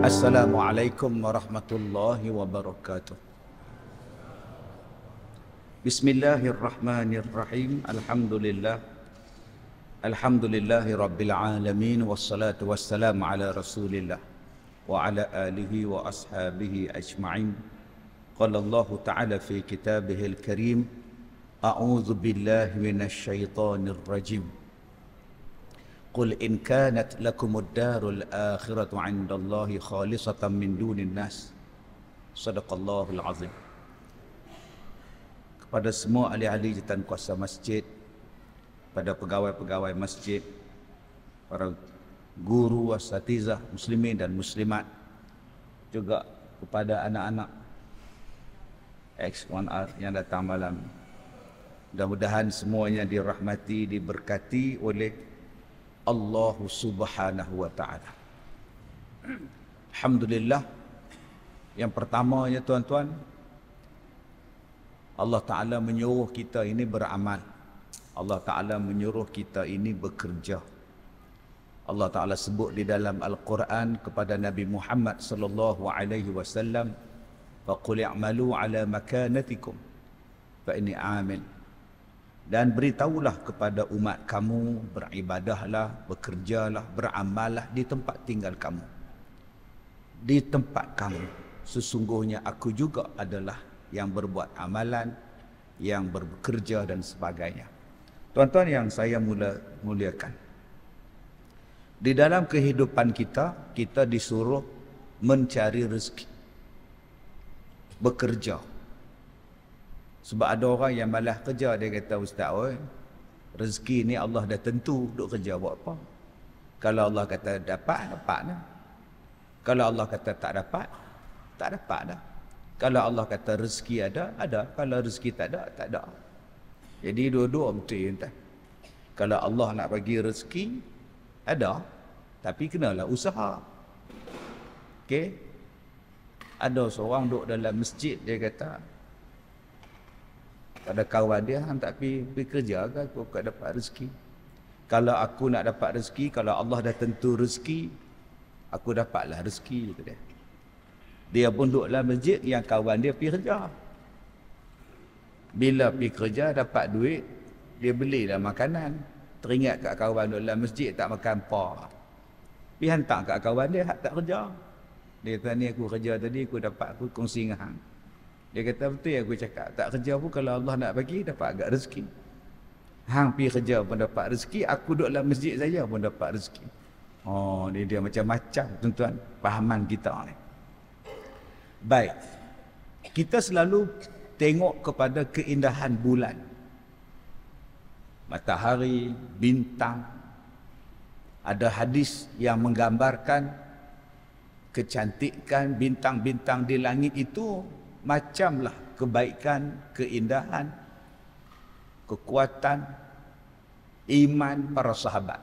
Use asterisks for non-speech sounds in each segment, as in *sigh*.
السلام عليكم ورحمة الله وبركاته بسم الله الرحمن الرحيم الحمد لله الحمد لله رب العالمين والصلاة والسلام على رسول الله وعلى آله وأصحابه أجمعين قال الله تعالى في كتابه الكريم أعوذ بالله من الشيطان الرجيم Qul in كانت لكم الدار الآخرة عند الله خالصة من دون الناس صدق الله العظيم kepada semua ahli-ahli jutaan kuasa masjid pada pegawai-pegawai masjid para guru wasatiza muslimin dan muslimat juga kepada anak-anak X1R yang datang malam mudah-mudahan semuanya dirahmati diberkati oleh Allah Subhanahu wa taala. Alhamdulillah. Yang pertamanya tuan-tuan Allah taala menyuruh kita ini beramal. Allah taala menyuruh kita ini bekerja. Allah taala sebut di dalam al-Quran kepada Nabi Muhammad sallallahu alaihi wasallam, "Faqul i'malu ala makanatikum." Fa inni 'amil dan beritahulah kepada umat kamu beribadahlah bekerjalah beramallah di tempat tinggal kamu di tempat kamu sesungguhnya aku juga adalah yang berbuat amalan yang bekerja dan sebagainya tuan-tuan yang saya mula muliakan di dalam kehidupan kita kita disuruh mencari rezeki bekerja sebab ada orang yang malah kerja dia kata ustaz oi. Rezeki ni Allah dah tentu duk kerja buat apa? Kalau Allah kata dapat, dapat lah. Kalau Allah kata tak dapat, tak dapat dah. Kalau Allah kata rezeki ada, ada. Kalau rezeki tak ada, tak ada. Jadi dua-dua betul entah. Kalau Allah nak bagi rezeki, ada. Tapi kenalah usaha. Okey? Ada seorang duduk dalam masjid, dia kata, ada kawan dia hang tak pergi, pergi kerja ke aku kau dapat rezeki kalau aku nak dapat rezeki kalau Allah dah tentu rezeki aku dapatlah rezeki kata dia dia pun duduk dalam masjid yang kawan dia pergi kerja bila pergi kerja dapat duit dia belilah makanan teringat kat kawan duduk dalam masjid tak makan apa pergi hantar kat kawan dia tak kerja dia kata aku kerja tadi aku dapat aku kongsi dengan hang dia kata betul yang aku cakap Tak kerja pun kalau Allah nak bagi dapat agak rezeki Hang pergi kerja pun dapat rezeki Aku duduk dalam masjid saja pun dapat rezeki Oh ni dia macam-macam tuan-tuan Fahaman kita ni Baik Kita selalu tengok kepada keindahan bulan Matahari, bintang Ada hadis yang menggambarkan kecantikan bintang-bintang di langit itu macamlah kebaikan, keindahan, kekuatan, iman para sahabat.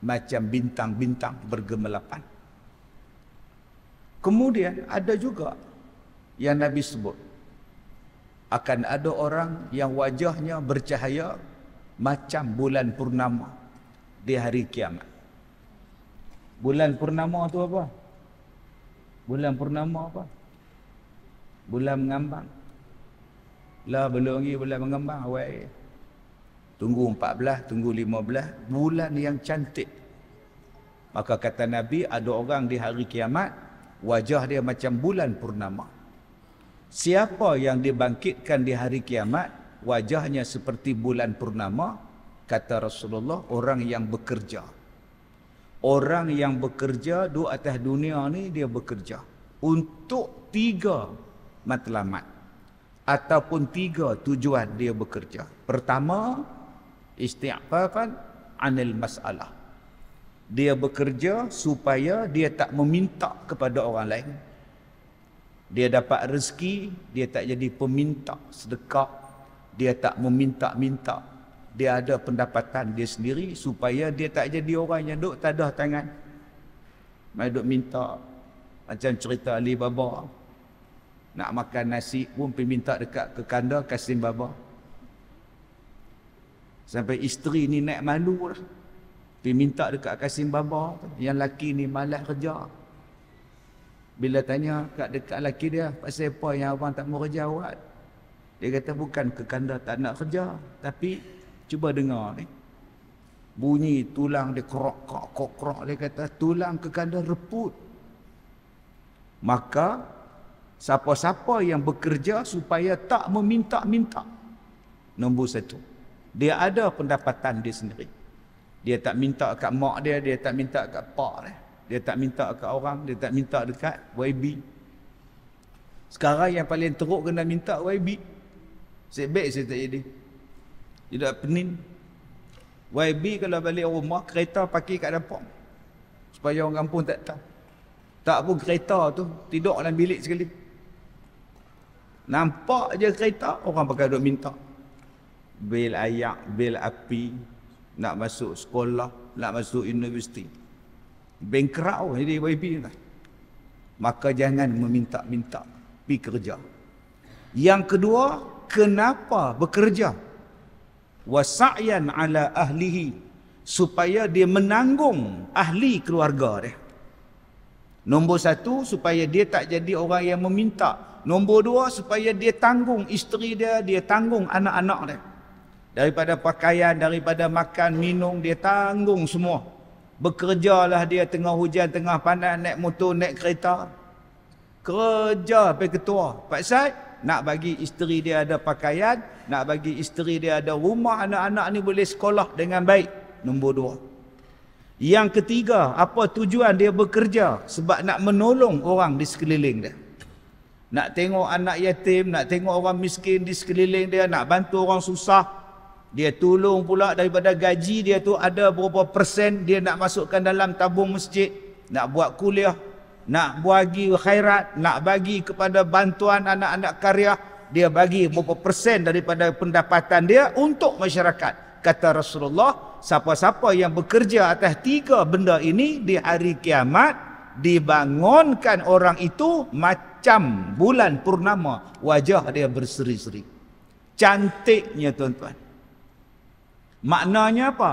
Macam bintang-bintang bergemelapan. Kemudian ada juga yang Nabi sebut. Akan ada orang yang wajahnya bercahaya macam bulan purnama di hari kiamat. Bulan purnama tu apa? Bulan purnama apa? bulan mengembang lah belum lagi bulan mengembang awal tunggu 14 tunggu 15 bulan yang cantik maka kata nabi ada orang di hari kiamat wajah dia macam bulan purnama siapa yang dibangkitkan di hari kiamat wajahnya seperti bulan purnama kata rasulullah orang yang bekerja orang yang bekerja di atas dunia ni dia bekerja untuk tiga matlamat ataupun tiga tujuan dia bekerja. Pertama, isti'afafan anil masalah. Dia bekerja supaya dia tak meminta kepada orang lain. Dia dapat rezeki, dia tak jadi peminta sedekah. Dia tak meminta-minta. Dia ada pendapatan dia sendiri supaya dia tak jadi orang yang duduk tadah tangan. Mereka duduk minta macam cerita Ali Baba. Nak makan nasi pun pergi minta dekat kekanda Kasim Baba. Sampai isteri ni naik malu lah. Pergi minta dekat Kasim Baba. Yang laki ni malas kerja. Bila tanya kat dekat laki dia, pasal apa yang abang tak mau kerja awak? Dia kata bukan kekanda tak nak kerja. Tapi cuba dengar ni. Bunyi tulang dia kerok, kerok, kerok, kerok. Dia kata tulang kekanda reput. Maka siapa-siapa yang bekerja supaya tak meminta-minta. Nombor satu. Dia ada pendapatan dia sendiri. Dia tak minta kat mak dia, dia tak minta kat pak dia. Dia tak minta kat orang, dia tak minta dekat YB. Sekarang yang paling teruk kena minta YB. Sebab saya tak jadi. Dia dah pening. YB kalau balik rumah, kereta pakai kat dapur. Supaya orang kampung tak tahu. Tak pun kereta tu, tidur dalam bilik sekali. Nampak je kereta, orang pakai duk minta. Bil ayak, bil api, nak masuk sekolah, nak masuk universiti. bengkrau jadi YB. Kan. Maka jangan meminta-minta, pi kerja. Yang kedua, kenapa bekerja? Wasa'yan ala ahlihi. Supaya dia menanggung ahli keluarga dia. Nombor satu, supaya dia tak jadi orang yang meminta. Nombor dua, supaya dia tanggung isteri dia, dia tanggung anak-anak dia. Daripada pakaian, daripada makan, minum, dia tanggung semua. Bekerjalah dia tengah hujan, tengah panas, naik motor, naik kereta. Kerja sampai ketua. Pak Syed, nak bagi isteri dia ada pakaian, nak bagi isteri dia ada rumah, anak-anak ni boleh sekolah dengan baik. Nombor dua. Yang ketiga, apa tujuan dia bekerja? Sebab nak menolong orang di sekeliling dia. Nak tengok anak yatim, nak tengok orang miskin di sekeliling dia, nak bantu orang susah. Dia tolong pula daripada gaji dia tu ada berapa persen dia nak masukkan dalam tabung masjid, nak buat kuliah, nak bagi khairat, nak bagi kepada bantuan anak-anak karya, dia bagi berapa persen daripada pendapatan dia untuk masyarakat. Kata Rasulullah, siapa-siapa yang bekerja atas tiga benda ini di hari kiamat, dibangunkan orang itu macam bulan purnama wajah dia berseri-seri cantiknya tuan-tuan maknanya apa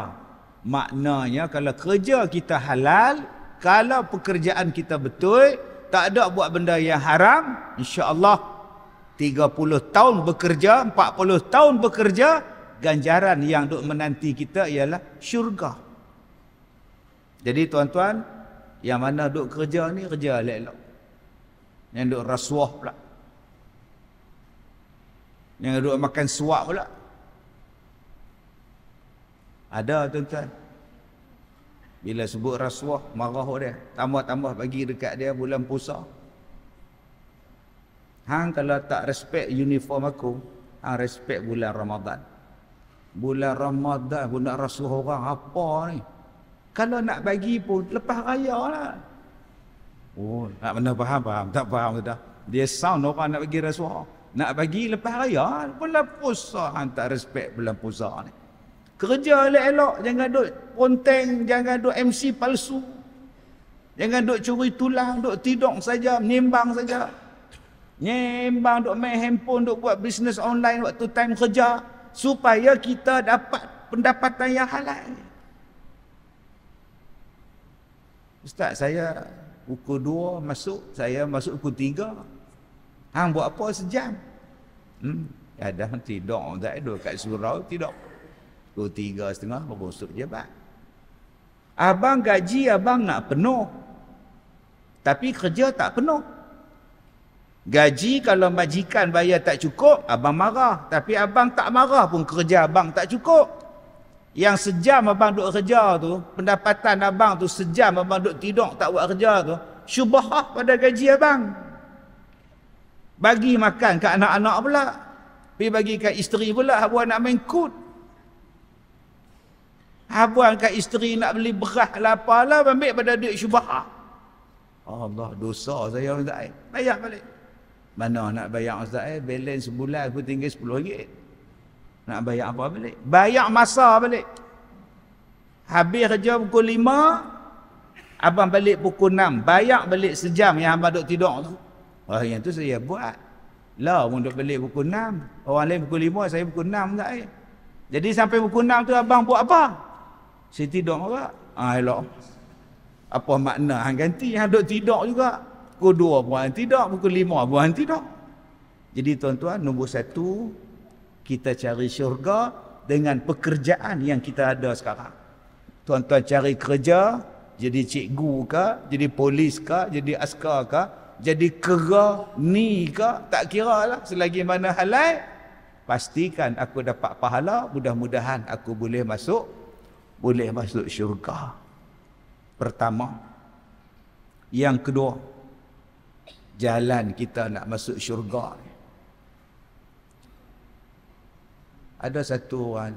maknanya kalau kerja kita halal kalau pekerjaan kita betul tak ada buat benda yang haram insya-Allah 30 tahun bekerja 40 tahun bekerja ganjaran yang duk menanti kita ialah syurga jadi tuan-tuan yang mana duk kerja ni kerja elok-elok. Yang duk rasuah pula. Yang duk makan suap pula. Ada tuan-tuan. Bila sebut rasuah marah dia. Tambah-tambah bagi dekat dia bulan puasa. Hang kalau tak respect uniform aku, hang respect bulan Ramadan. Bulan Ramadan pun nak rasuah orang apa ni? Kalau nak bagi pun lepas raya lah. Oh, tak pernah faham, faham. Tak faham dah. Dia sound orang nak bagi rasuah. Nak bagi lepas raya. Bulan puasa hantar tak respect bulan puasa ni. Kerja oleh elok Jangan duk ponteng. Jangan duk MC palsu. Jangan duk curi tulang. Duk tidur saja. Menimbang saja. Nyembang duk main handphone. Duk buat bisnes online waktu time kerja. Supaya kita dapat pendapatan yang halal. Ustaz saya pukul 2 masuk, saya masuk pukul 3. Hang buat apa sejam? Hmm, ada ya tidur tak ada kat surau tidur. Pukul 3 setengah masuk jabat. Abang gaji abang nak penuh. Tapi kerja tak penuh. Gaji kalau majikan bayar tak cukup, abang marah. Tapi abang tak marah pun kerja abang tak cukup. Yang sejam abang duduk kerja tu, pendapatan abang tu sejam abang duduk tidur tak buat kerja tu, syubhah pada gaji abang. Bagi makan ke anak-anak pula. Pergi bagi ke isteri pula, abuan nak main kut. Abuan ke isteri nak beli beras lapar lah, ambil pada duit syubhah. Allah dosa saya Ustaz. Bayar balik. Mana nak bayar Ustaz? Balance sebulan aku tinggal 10 ringgit. Nak bayar apa balik? Bayar masa balik. Habis kerja pukul lima abang balik pukul enam Bayar balik sejam yang abang duduk tidur tu. Oh, yang tu saya buat. Lah, abang duduk balik pukul enam Orang lain pukul lima saya pukul enam juga. Eh. Jadi sampai pukul enam tu abang buat apa? Saya tidur juga. Ah, elok. Apa makna hang ganti hang duk tidur juga. Pukul dua pun hang tidur, pukul 5 pun hang tidur. Jadi tuan-tuan, nombor satu, kita cari syurga dengan pekerjaan yang kita ada sekarang. Tuan-tuan cari kerja, jadi cikgu ke, jadi polis ke, jadi askar ke, jadi kera ni ke, tak kira lah selagi mana halal. Pastikan aku dapat pahala, mudah-mudahan aku boleh masuk, boleh masuk syurga. Pertama. Yang kedua, jalan kita nak masuk syurga ni. ada satu orang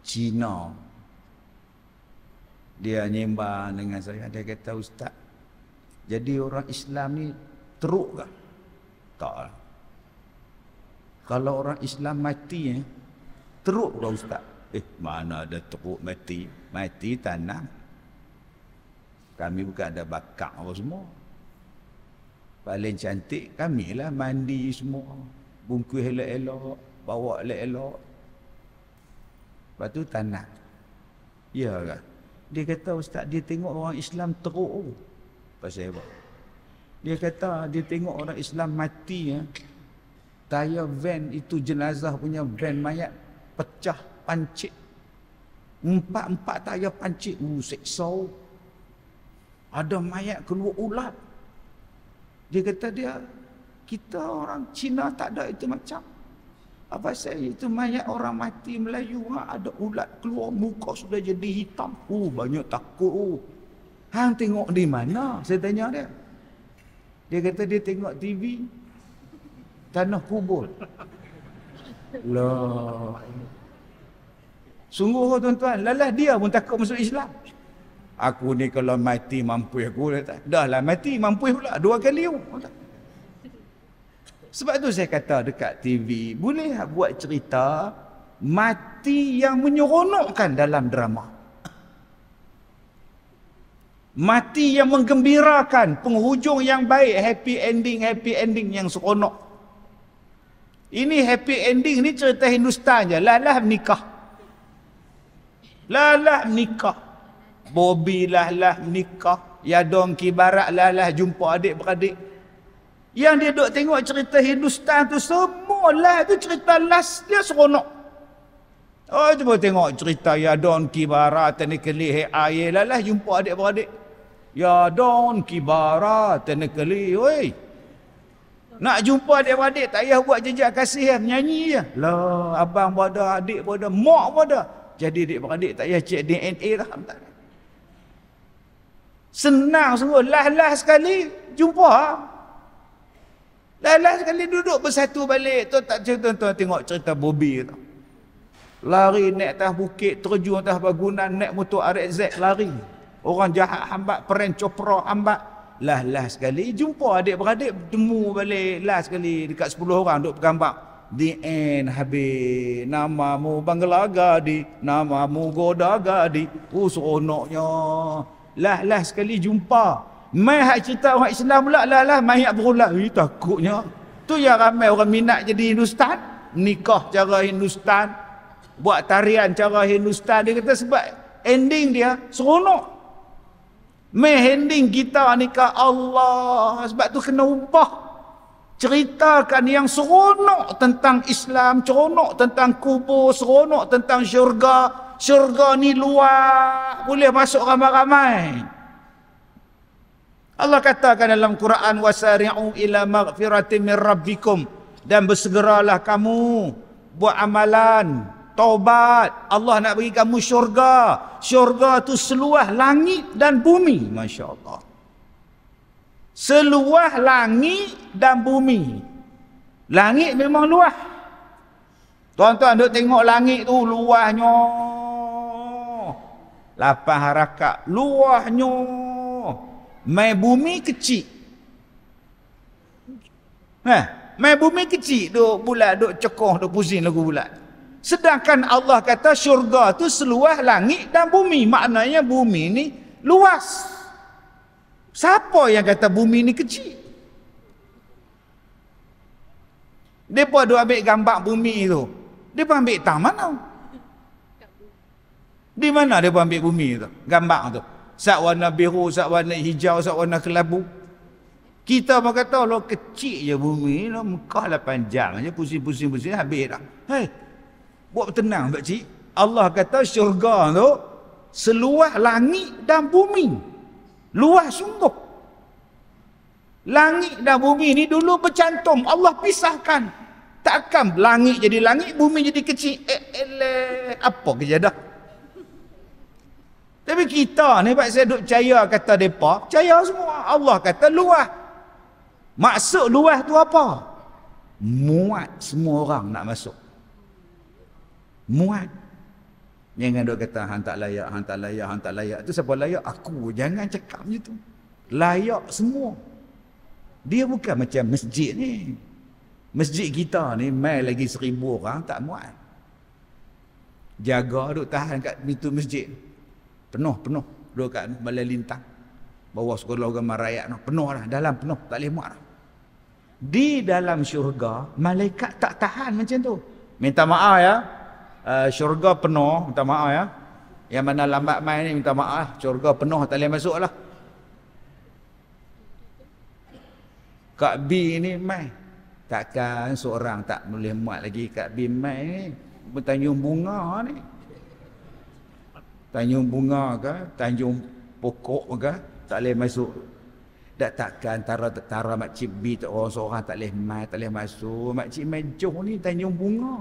Cina dia nyembah dengan saya dia kata ustaz jadi orang Islam ni teruk ke tak kalau orang Islam mati eh teruk lah ustaz eh mana ada teruk mati mati tanam kami bukan ada bakar apa semua paling cantik kamilah mandi semua bungkus elok-elok bawa elok-elok Lepas tu tak nak. Ya kan? Dia kata ustaz dia tengok orang Islam teruk. Pasal apa? Dia kata dia tengok orang Islam mati ya. Tayar van itu jenazah punya van mayat pecah pancit. Empat-empat tayar pancit. Uh, seksa. Ada mayat keluar ulat. Dia kata dia, kita orang Cina tak ada itu macam. Apa saya itu mayat orang mati Melayu ha? ada ulat keluar muka sudah jadi hitam. Oh banyak takut. Oh. Hang tengok di mana? Saya tanya dia. Dia kata dia tengok TV tanah kubur. Lah. Sungguh tuan-tuan, lalah dia pun takut masuk Islam. Aku ni kalau mati mampu aku kata. Dahlah mati mampu pula dua kali. Oh. Sebab tu saya kata dekat TV, boleh buat cerita mati yang menyeronokkan dalam drama. Mati yang menggembirakan, penghujung yang baik, happy ending, happy ending yang seronok. Ini happy ending ni cerita Hindustan je. Lalah menikah. Lalah menikah. Bobby nikah, Ya Yadong kibarat lalah jumpa adik-beradik. Yang dia duk tengok cerita Hindustan tu semua lah tu cerita last dia seronok. Oh cuba tengok cerita ya Don Kibara technically hey ai lah lah jumpa adik beradik. Ya Don Kibara technically oi. Nak jumpa adik beradik tak payah buat jejak kasih lah eh. menyanyi je. Eh. Lah abang pada adik pada mak pada Jadi adik beradik tak payah cek DNA lah Senang semua lah lah sekali jumpa. Ah lah sekali duduk bersatu balik. Tuan tak cerita, tuan tengok cerita Bobby tu. Lari naik atas bukit, terjun atas bangunan, naik motor Arek Z lari. Orang jahat hambat, peren copra hambat. Lah lah sekali jumpa adik-beradik temu balik. Lah sekali dekat 10 orang duk bergambar. The end habis. Namamu Bangla Gadi, namamu Goda Gadi. Oh seronoknya. Lah lah sekali jumpa. Mai hak cerita orang Islam pula lah lah. Mai hak lah. Eh, takutnya. Tu yang ramai orang minat jadi Hindustan. Nikah cara Hindustan. Buat tarian cara Hindustan. Dia kata sebab ending dia seronok. Mai ending kita nikah Allah. Sebab tu kena ubah. Ceritakan yang seronok tentang Islam. Seronok tentang kubur. Seronok tentang syurga. Syurga ni luar. Boleh masuk ramai-ramai. Ramai. Allah katakan dalam Quran wasari'u ila maghfirati min rabbikum dan bersegeralah kamu buat amalan taubat Allah nak bagi kamu syurga syurga tu seluas langit dan bumi masya-Allah seluas langit dan bumi langit memang luas tuan-tuan duk tengok langit tu luasnya lapan harakat luasnya Mai bumi kecil. Nah, eh, mai bumi kecil duk bulat duk cekoh duk pusing lagu bulat. Sedangkan Allah kata syurga tu seluas langit dan bumi. Maknanya bumi ni luas. Siapa yang kata bumi ni kecil? Depa duk ambil gambar bumi tu. Depa ambil tang mana? Di mana depa ambil bumi tu? Gambar tu sat warna biru, sat warna hijau, sat warna kelabu. Kita pun kata lo kecil je bumi, lo Mekah lah panjang je pusing-pusing-pusing habis dah. Hei. Buat tenang tak cik? Allah kata syurga tu seluas langit dan bumi. Luas sungguh. Langit dan bumi ni dulu bercantum. Allah pisahkan. Takkan langit jadi langit, bumi jadi kecil. Eh, eh, apa kejadah? Tapi kita ni sebab saya duk percaya kata depa, percaya semua. Allah kata luah Maksud luah tu apa? Muat semua orang nak masuk. Muat. Jangan duk kata hang tak layak, hang tak layak, hang tak layak. Tu siapa layak? Aku. Jangan cakap macam tu. Layak semua. Dia bukan macam masjid ni. Masjid kita ni mai lagi seribu orang tak muat. Jaga duk tahan kat pintu masjid. Penuh-penuh Duduk kat balai lintang Bawa sekolah orang merayak no. Penuh lah Dalam penuh Tak boleh muat lah. Di dalam syurga Malaikat tak tahan macam tu Minta maaf ya uh, Syurga penuh Minta maaf ya Yang mana lambat main ni Minta maaf Syurga penuh Tak boleh masuk lah Kak B ni mai. Takkan seorang tak boleh muat lagi Kak B mai ni. Bertanyung bunga ni tanjung bunga ke, tanjung pokok ke, tak boleh masuk. Tak takkan antara tentara makcik B tak orang seorang tak boleh mai, tak boleh masuk. Makcik Majuh ni tanjung bunga.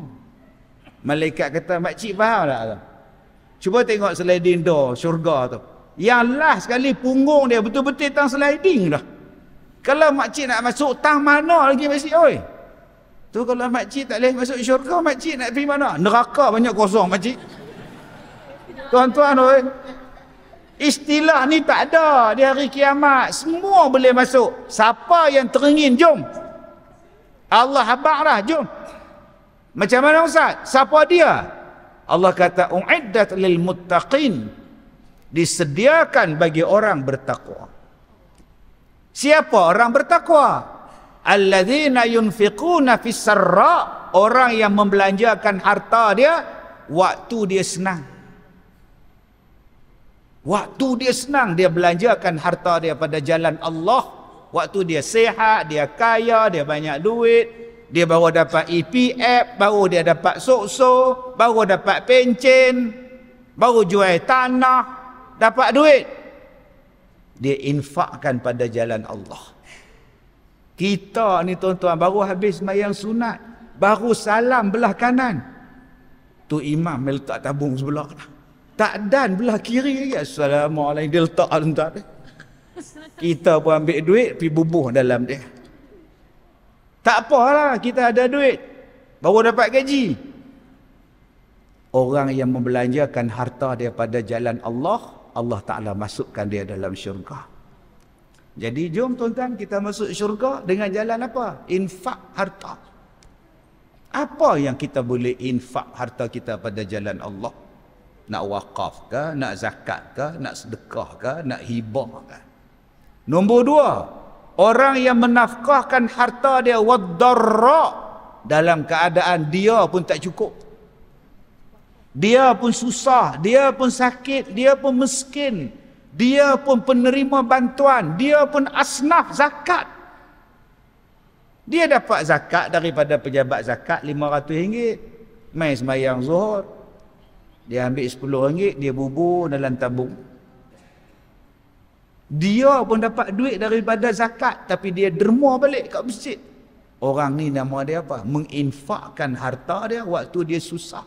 Malaikat kata, makcik faham tak? tak? Cuba tengok sliding door syurga tu. Yang last sekali punggung dia betul-betul tang sliding dah. Kalau makcik nak masuk tang mana lagi makcik oi? Tu kalau makcik tak boleh masuk syurga, makcik nak pergi mana? Neraka banyak kosong makcik. Tuan-tuan, oi. Istilah ni tak ada di hari kiamat. Semua boleh masuk. Siapa yang teringin, jom. Allah habarlah, jom. Macam mana Ustaz? Siapa dia? Allah kata, U'iddat lil muttaqin. Disediakan bagi orang bertakwa. Siapa orang bertakwa? Alladzina yunfiquna fis sarra. Orang yang membelanjakan harta dia, waktu dia senang. Waktu dia senang dia belanjakan harta dia pada jalan Allah. Waktu dia sehat, dia kaya, dia banyak duit. Dia baru dapat EPF, baru dia dapat sokso, baru dapat pencen, baru jual tanah, dapat duit. Dia infakkan pada jalan Allah. Kita ni tuan-tuan baru habis mayang sunat. Baru salam belah kanan. Tu imam meletak tabung sebelah. kanan. Tak dan belah kiri lagi. Assalamualaikum. Dia letak lentak lah dia. Kita pun ambil duit, pergi bubuh dalam dia. Tak apalah, kita ada duit. Baru dapat gaji. Orang yang membelanjakan harta dia pada jalan Allah, Allah Ta'ala masukkan dia dalam syurga. Jadi jom tuan-tuan kita masuk syurga dengan jalan apa? Infak harta. Apa yang kita boleh infak harta kita pada jalan Allah? nak wakaf ke, nak zakat ke, nak sedekah ke, nak hibah ke. Nombor dua, orang yang menafkahkan harta dia wadarra dalam keadaan dia pun tak cukup. Dia pun susah, dia pun sakit, dia pun miskin, dia pun penerima bantuan, dia pun asnaf zakat. Dia dapat zakat daripada pejabat zakat RM500. Main semayang zuhur, dia ambil RM10, dia bubur dalam tabung. Dia pun dapat duit daripada zakat tapi dia derma balik kat masjid. Orang ni nama dia apa? Menginfakkan harta dia waktu dia susah.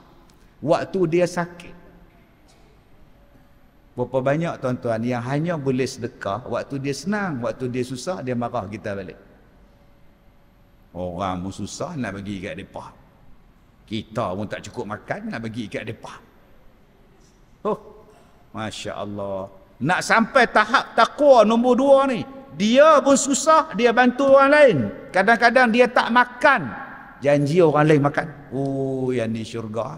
Waktu dia sakit. Berapa banyak tuan-tuan yang hanya boleh sedekah waktu dia senang, waktu dia susah dia marah kita balik. Orang pun susah nak bagi kat depa. Kita pun tak cukup makan nak bagi kat depa. Oh, Masya Allah. Nak sampai tahap takwa nombor dua ni. Dia pun susah, dia bantu orang lain. Kadang-kadang dia tak makan. Janji orang lain makan. Oh, yang ni syurga.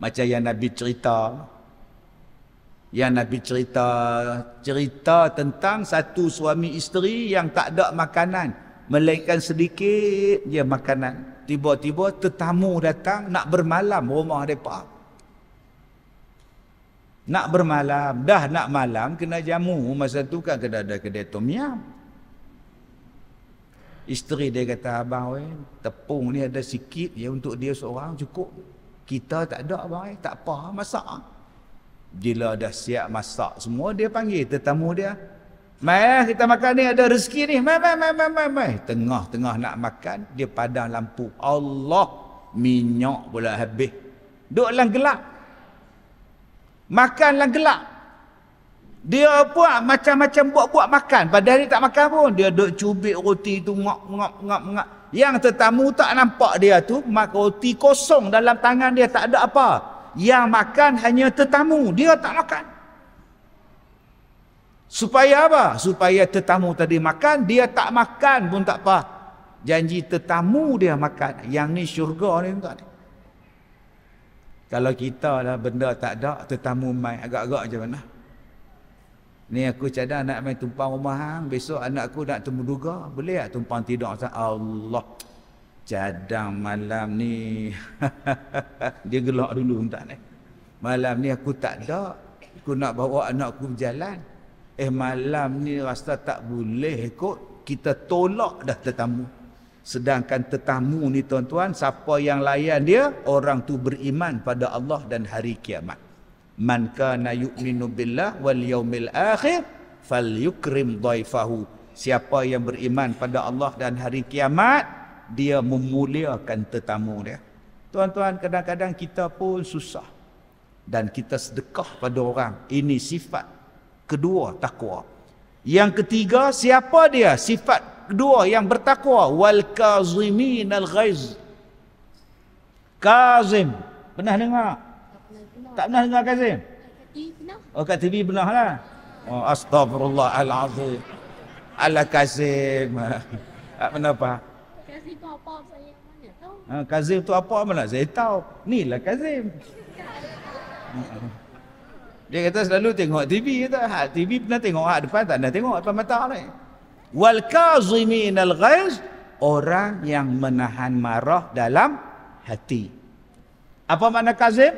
Macam yang Nabi cerita. Yang Nabi cerita. Cerita tentang satu suami isteri yang tak ada makanan. Melainkan sedikit dia makanan. Tiba-tiba tetamu datang nak bermalam rumah mereka. Nak bermalam, dah nak malam kena jamu masa tu kan kena ada kedai tom yam. Isteri dia kata abang oi, tepung ni ada sikit ya untuk dia seorang cukup. Kita tak ada abang oi, tak apa masak. Bila dah siap masak semua dia panggil tetamu dia. Mai kita makan ni ada rezeki ni. Mai mai mai mai mai. Tengah-tengah nak makan dia padang lampu. Allah minyak pula habis. Duk dalam gelap. Makanlah gelap. Dia buat macam-macam buat-buat makan. Padahal dia tak makan pun. Dia duduk cubit roti tu. Ngop, ngop, ngop, ngop. Yang tetamu tak nampak dia tu. Mak roti kosong dalam tangan dia. Tak ada apa. Yang makan hanya tetamu. Dia tak makan. Supaya apa? Supaya tetamu tadi makan. Dia tak makan pun tak apa. Janji tetamu dia makan. Yang ni syurga ni tuan-tuan. Kalau kita lah benda tak ada, tetamu main agak-agak je mana. Ni aku cadang nak main tumpang rumah hang, besok anak aku nak temu duga, boleh tak tumpang tidur sat Allah. Cadang malam ni. *laughs* Dia gelak dulu entah ni. Malam ni aku tak ada, aku nak bawa anak aku berjalan. Eh malam ni rasa tak boleh kot, kita tolak dah tetamu. Sedangkan tetamu ni tuan-tuan, siapa yang layan dia, orang tu beriman pada Allah dan hari kiamat. Man kana yu'minu billah wal yaumil akhir fal falyukrim dhaifahu. Siapa yang beriman pada Allah dan hari kiamat, dia memuliakan tetamu dia. Tuan-tuan, kadang-kadang kita pun susah. Dan kita sedekah pada orang. Ini sifat kedua takwa. Yang ketiga, siapa dia? Sifat kedua yang bertakwa wal kazimin al ghaiz kazim pernah dengar tak pernah dengar kazim oh kat TV pernah lah oh astagfirullah al azim ala kazim *laughs* tak pernah apa kazim tu apa saya mana ha, kazim tu apa mana saya tahu ni lah kazim *laughs* dia kata selalu tengok TV kata TV ha, pernah tengok ah depan tak pernah tengok depan mata ni wal kazimin al ghaiz orang yang menahan marah dalam hati apa makna kazim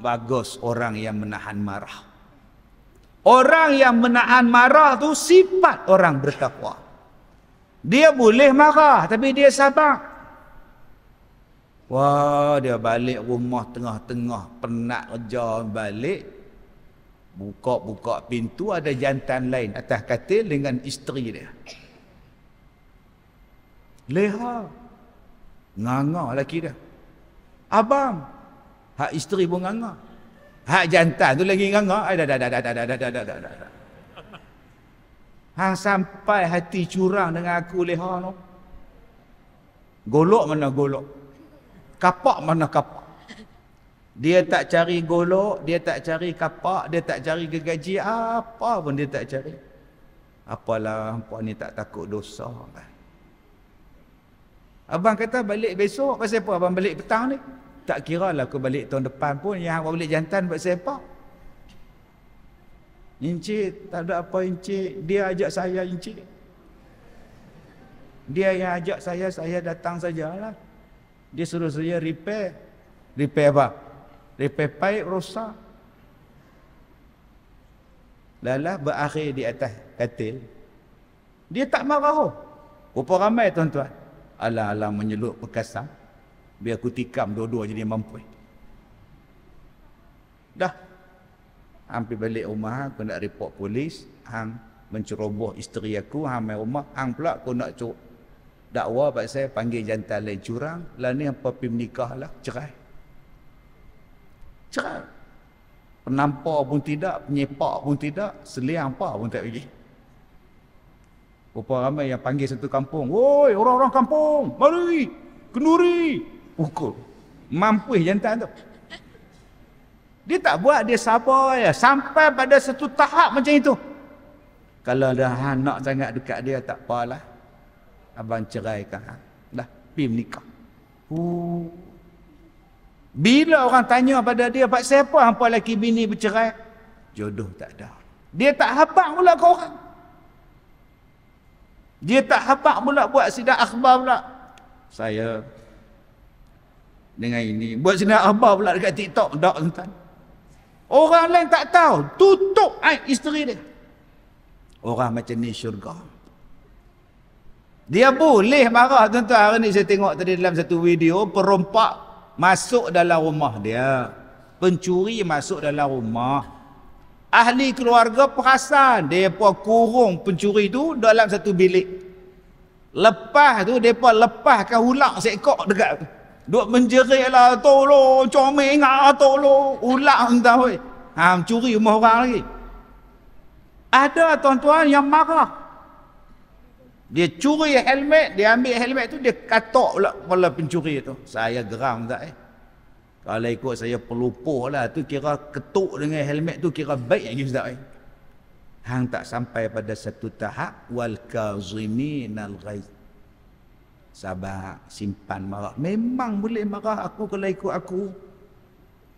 bagus orang yang menahan marah orang yang menahan marah tu sifat orang bertakwa dia boleh marah tapi dia sabar wah dia balik rumah tengah-tengah penat kerja balik Buka-buka pintu ada jantan lain atas katil dengan isteri dia. Leha. Nganga lelaki dia. Abang. Hak isteri pun nganga. Hak jantan tu lagi nganga. Ada, ada, ada, ada, ada, ada, ada, ada. Hang sampai hati curang dengan aku leha no. Golok mana golok. Kapak mana kapak. Dia tak cari golok, dia tak cari kapak, dia tak cari gegaji, apa pun dia tak cari. Apalah hampa ni tak takut dosa. Abang kata balik besok, pasal apa abang balik petang ni? Tak kira lah aku balik tahun depan pun, yang abang balik jantan pasal apa? Encik, tak ada apa encik, dia ajak saya encik. Dia yang ajak saya, saya datang sajalah. Dia suruh saya repair. Repair apa? Lebih baik rosak. lala berakhir di atas katil. Dia tak marah. Oh. Rupa ramai tuan-tuan. Alah-alah menyeluk perkasam. Biar aku tikam dua-dua jadi mampu. Dah. Hampir balik rumah. Aku nak report polis. Hang menceroboh isteri aku. Hang main rumah. Hang pula aku nak Dakwa pasal saya panggil jantan lain curang. Lah ni hampa pergi menikah lah. Cerai. Cerai. Penampar pun tidak, penyepak pun tidak, seliang apa pun tak pergi. Berapa ramai yang panggil satu kampung. Woi, orang-orang kampung, mari, kenduri. ukur, Mampu jantan tu. Dia tak buat, dia sabar ya. Sampai pada satu tahap macam itu. Kalau dah nak sangat dekat dia, tak apalah. Abang ceraikan. Dah, pergi menikah. Uh. Bila orang tanya pada dia, Pak siapa hampa lelaki bini bercerai? Jodoh tak ada. Dia tak habak pula ke orang. Dia tak habak pula buat sidak akhbar pula. Saya dengan ini. Buat sidak akhbar pula dekat TikTok. Tak, tuan Orang lain tak tahu. Tutup aib isteri dia. Orang macam ni syurga. Dia boleh marah tuan-tuan. Hari ni saya tengok tadi dalam satu video. Perompak masuk dalam rumah dia. Pencuri masuk dalam rumah. Ahli keluarga perasan. Mereka kurung pencuri tu dalam satu bilik. Lepas tu, mereka lepaskan ulak seekor dekat tu. Duk menjerit lah, tolong, comel lah, tolong. Ulak entah weh. Ha, mencuri rumah orang lagi. Ada tuan-tuan yang marah. Dia curi helmet, dia ambil helmet tu, dia katok pula kepala pencuri tu. Saya geram tak eh. Kalau ikut saya pelupuh lah, tu kira ketuk dengan helmet tu kira baik lagi ustaz eh. Hang tak sampai pada satu tahap, wal kazimi nal ghaiz. Sabar, simpan marah. Memang boleh marah aku kalau ikut aku.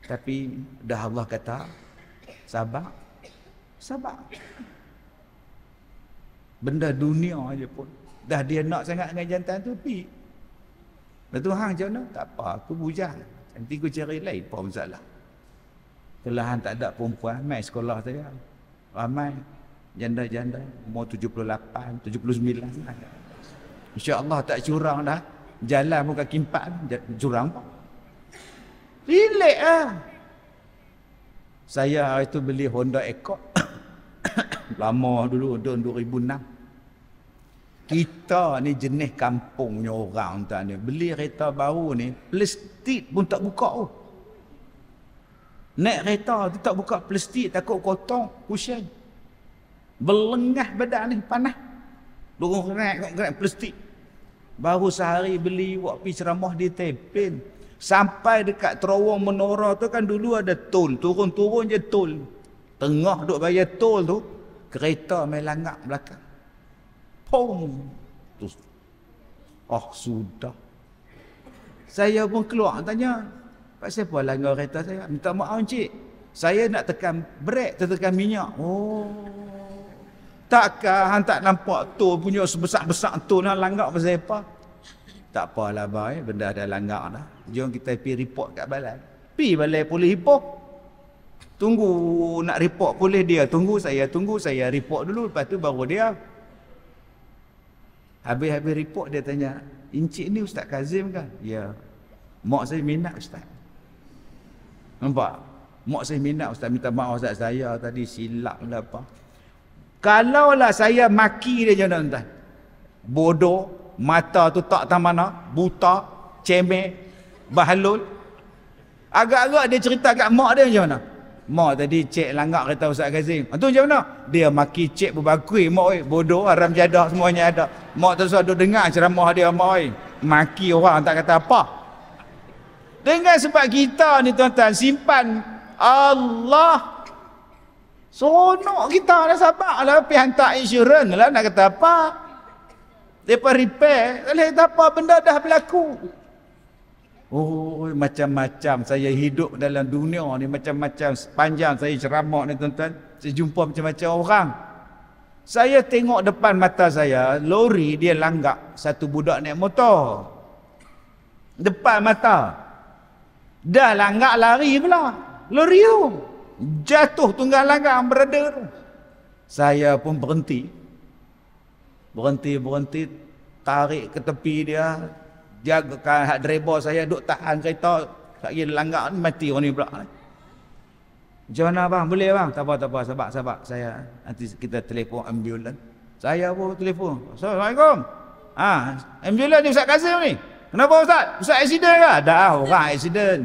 Tapi dah Allah kata, Sabah, Sabah. Benda dunia aja pun. Dah dia nak sangat dengan jantan tu, pi, Lepas tu, hang macam mana? Tak apa, aku bujang. Nanti aku cari lain, apa masalah. Kelahan tak ada perempuan, main sekolah saya. Ramai. Janda-janda, umur 78, 79. Allah tak curang dah. Jalan muka kaki curang pun. Relax lah. Saya hari tu beli Honda Accord lama dulu tahun 2006 kita ni jenis kampung punya orang tuan ni beli kereta baru ni plastik pun tak buka tu oh. naik kereta tu tak buka plastik takut kotor kusyen berlengah badan ni panas Lurung kerak kerak kerak plastik. Baru sehari beli wak pi ceramah di tepin. Sampai dekat terowong menara tu kan dulu ada tol, turun-turun je tol. Tengah duk bayar tol tu, kereta melangak belakang. Pong. Tu. Oh, ah, sudah. Saya pun keluar tanya, Pak siapa langgar kereta saya? Minta maaf cik. Saya nak tekan brek, tekan minyak. Oh. Takkah hang tak nampak tu punya sebesar-besar tu nak langgar pasal apa? Tak apalah bang, benda dah langgar dah. Jom kita pergi report kat balai. Pergi balai polis hipok tunggu nak report boleh dia tunggu saya tunggu saya report dulu lepas tu baru dia habis-habis report dia tanya Encik ni Ustaz Kazim kan? Ya. Mak saya minat Ustaz. Nampak? Mak saya minat Ustaz minta maaf Ustaz saya tadi silap lah apa. Kalaulah saya maki dia je tuan-tuan. Bodoh. Mata tu tak tahu mana. Buta. Cemek. Bahalul. Agak-agak dia cerita kat mak dia macam mana? Mak tadi cek langak kata Ustaz Kazim. Itu ah, macam mana? Dia maki cek berbakui. Mak oi, bodoh lah. Ramjadah semuanya ada. Mak tu Ustaz dengar dengar ceramah dia. Mak oi. Maki orang tak kata apa. Dengan sebab kita ni tuan-tuan simpan Allah Seronok kita dah sabar lah pergi hantar insurans lah nak kata apa. Depa repair, tak boleh kata apa benda dah berlaku. Oh, macam-macam saya hidup dalam dunia ni macam-macam sepanjang saya ceramah ni tuan-tuan, saya jumpa macam-macam orang. Saya tengok depan mata saya, lori dia langgar satu budak naik motor. Depan mata. Dah langgar lari pula. Lori tu. Jatuh tunggal langgar berada Saya pun berhenti. Berhenti, berhenti. Tarik ke tepi dia. Jaga kan hak driver saya duk tahan kereta tak gini langgar ni mati orang ni pula macam mana bang boleh bang tak apa tak apa sabar sabar saya nanti kita telefon ambulan saya pun telefon Assalamualaikum Ah, ha, ambulan ni Ustaz Kazim ni kenapa Ustaz Ustaz accident ke ada orang accident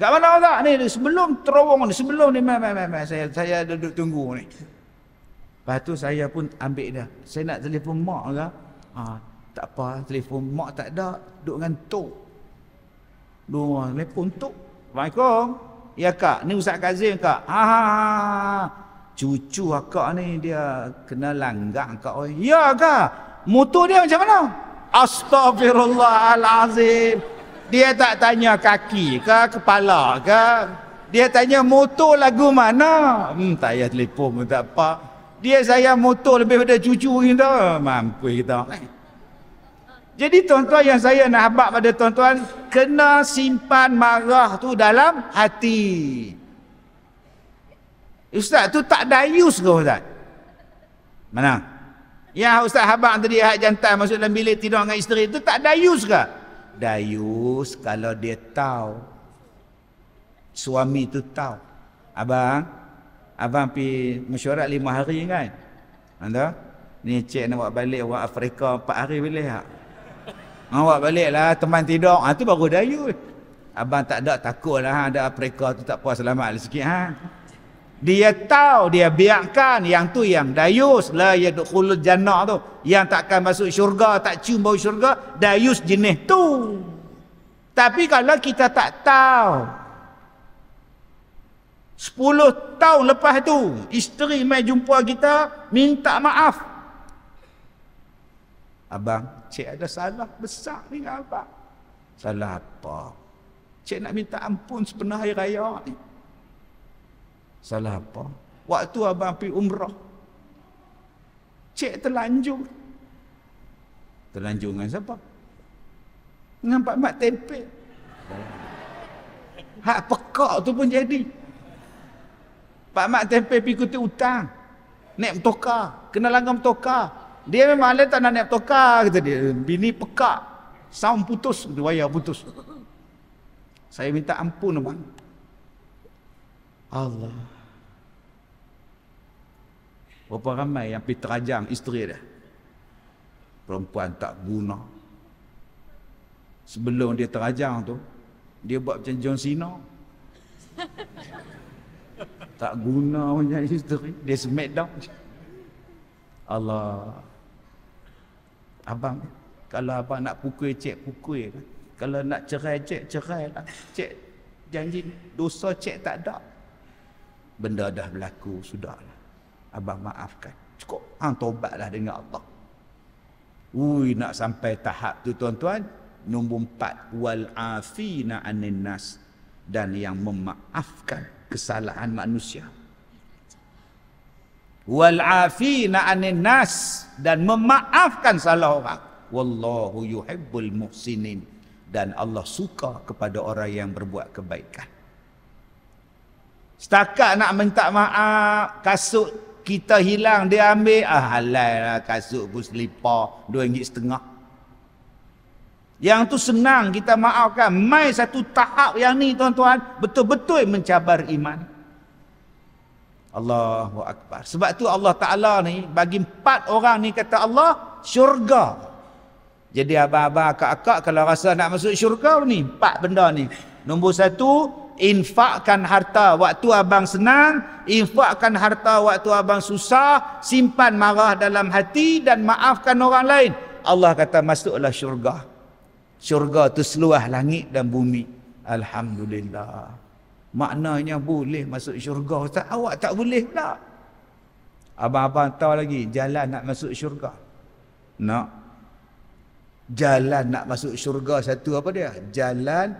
kat mana Ustaz ni sebelum terowong ni sebelum ni mai, mai, mai, saya saya duduk tunggu ni lepas tu saya pun ambil dia saya nak telefon mak ke ha, tak apa, telefon mak tak ada, duduk dengan tok. Dua telefon tok. Assalamualaikum. Ya kak, ni Ustaz Kazim kak. Ha ha, ha, ha, ha. Cucu akak ni dia kena langgar kak oi. Ya kak. Motor dia macam mana? Astagfirullahalazim. Dia tak tanya kaki ke kepala ke? Dia tanya motor lagu mana? Hmm, tak payah telefon pun tak apa. Dia saya motor lebih pada cucu kita. Mampu kita. Eh. Jadi tuan-tuan yang saya nak habak pada tuan-tuan kena simpan marah tu dalam hati. Ustaz tu tak dayus ke ustaz? Mana? Ya ustaz habak tadi hak jantan masuk dalam bilik tidur dengan isteri tu tak dayus ke? Dayus kalau dia tahu suami tu tahu. Abang Abang pi mesyuarat lima hari kan? Anda? Ni cik nak buat balik orang Afrika empat hari boleh tak? Awak baliklah teman tidur. Ha, tu baru dayu. Abang tak ada lah. ada Afrika tu tak puas selamat lagi sikit. Ha? Dia tahu, dia biarkan yang tu yang dayus lah yang dukulul jannah tu. Yang takkan masuk syurga, tak cium bau syurga, dayus jenis tu. Tapi kalau kita tak tahu, Sepuluh tahun lepas tu, isteri mai jumpa kita, minta maaf. Abang, cik ada salah besar ni dengan abang. Salah apa? Cik nak minta ampun sebenar hari raya ni. Salah apa? Waktu abang pergi umrah. Cik terlanjur. Terlanjur dengan siapa? Dengan Pak Mat Tempe. Hak pekak tu pun jadi. Pak Mat Tempe pergi kutip hutang. Nek mentoka. Kena langgar mentoka. Dia memang dia tak nak naik tokar kata dia. Bini pekak. Sound putus, wayar putus. Saya minta ampun bang. Allah. Berapa ramai yang pergi terajang isteri dia. Perempuan tak guna. Sebelum dia terajang tu, dia buat macam John Cena. Tak guna punya isteri. Dia smack down. Allah. Abang Kalau abang nak pukul cek pukul lah. Kalau nak cerai cek cerai lah Cek janji dosa cek tak ada Benda dah berlaku Sudahlah Abang maafkan Cukup Hang tobatlah dengan Allah Ui nak sampai tahap tu tuan-tuan Nombor empat Wal afina anin Dan yang memaafkan kesalahan manusia wal afina anin nas dan memaafkan salah orang. Wallahu yuhibbul muhsinin dan Allah suka kepada orang yang berbuat kebaikan. Setakat nak minta maaf, kasut kita hilang dia ambil, ah halai lah kasut pun selipar, dua ringgit setengah. Yang tu senang kita maafkan. Mai satu tahap yang ni tuan-tuan, betul-betul mencabar iman. Allahu Akbar. Sebab tu Allah Ta'ala ni bagi empat orang ni kata Allah syurga. Jadi abang-abang akak-akak kalau rasa nak masuk syurga ni empat benda ni. Nombor satu infakkan harta waktu abang senang. Infakkan harta waktu abang susah. Simpan marah dalam hati dan maafkan orang lain. Allah kata masuklah syurga. Syurga tu seluas langit dan bumi. Alhamdulillah maknanya boleh masuk syurga ustaz awak tak boleh pula abang-abang tahu lagi jalan nak masuk syurga nak jalan nak masuk syurga satu apa dia jalan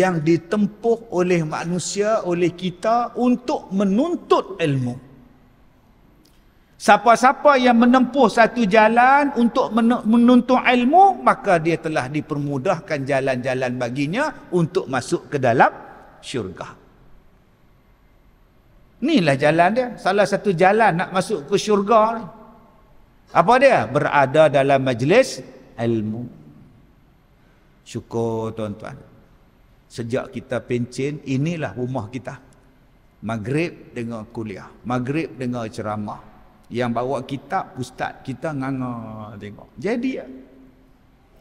yang ditempuh oleh manusia oleh kita untuk menuntut ilmu Siapa-siapa yang menempuh satu jalan untuk menuntut ilmu, maka dia telah dipermudahkan jalan-jalan baginya untuk masuk ke dalam syurga. Inilah jalan dia. Salah satu jalan nak masuk ke syurga Apa dia? Berada dalam majlis ilmu. Syukur tuan-tuan. Sejak kita pencin, inilah rumah kita. Maghrib dengan kuliah. Maghrib dengan ceramah. Yang bawa kita ustaz kita nganga tengok. Jadi,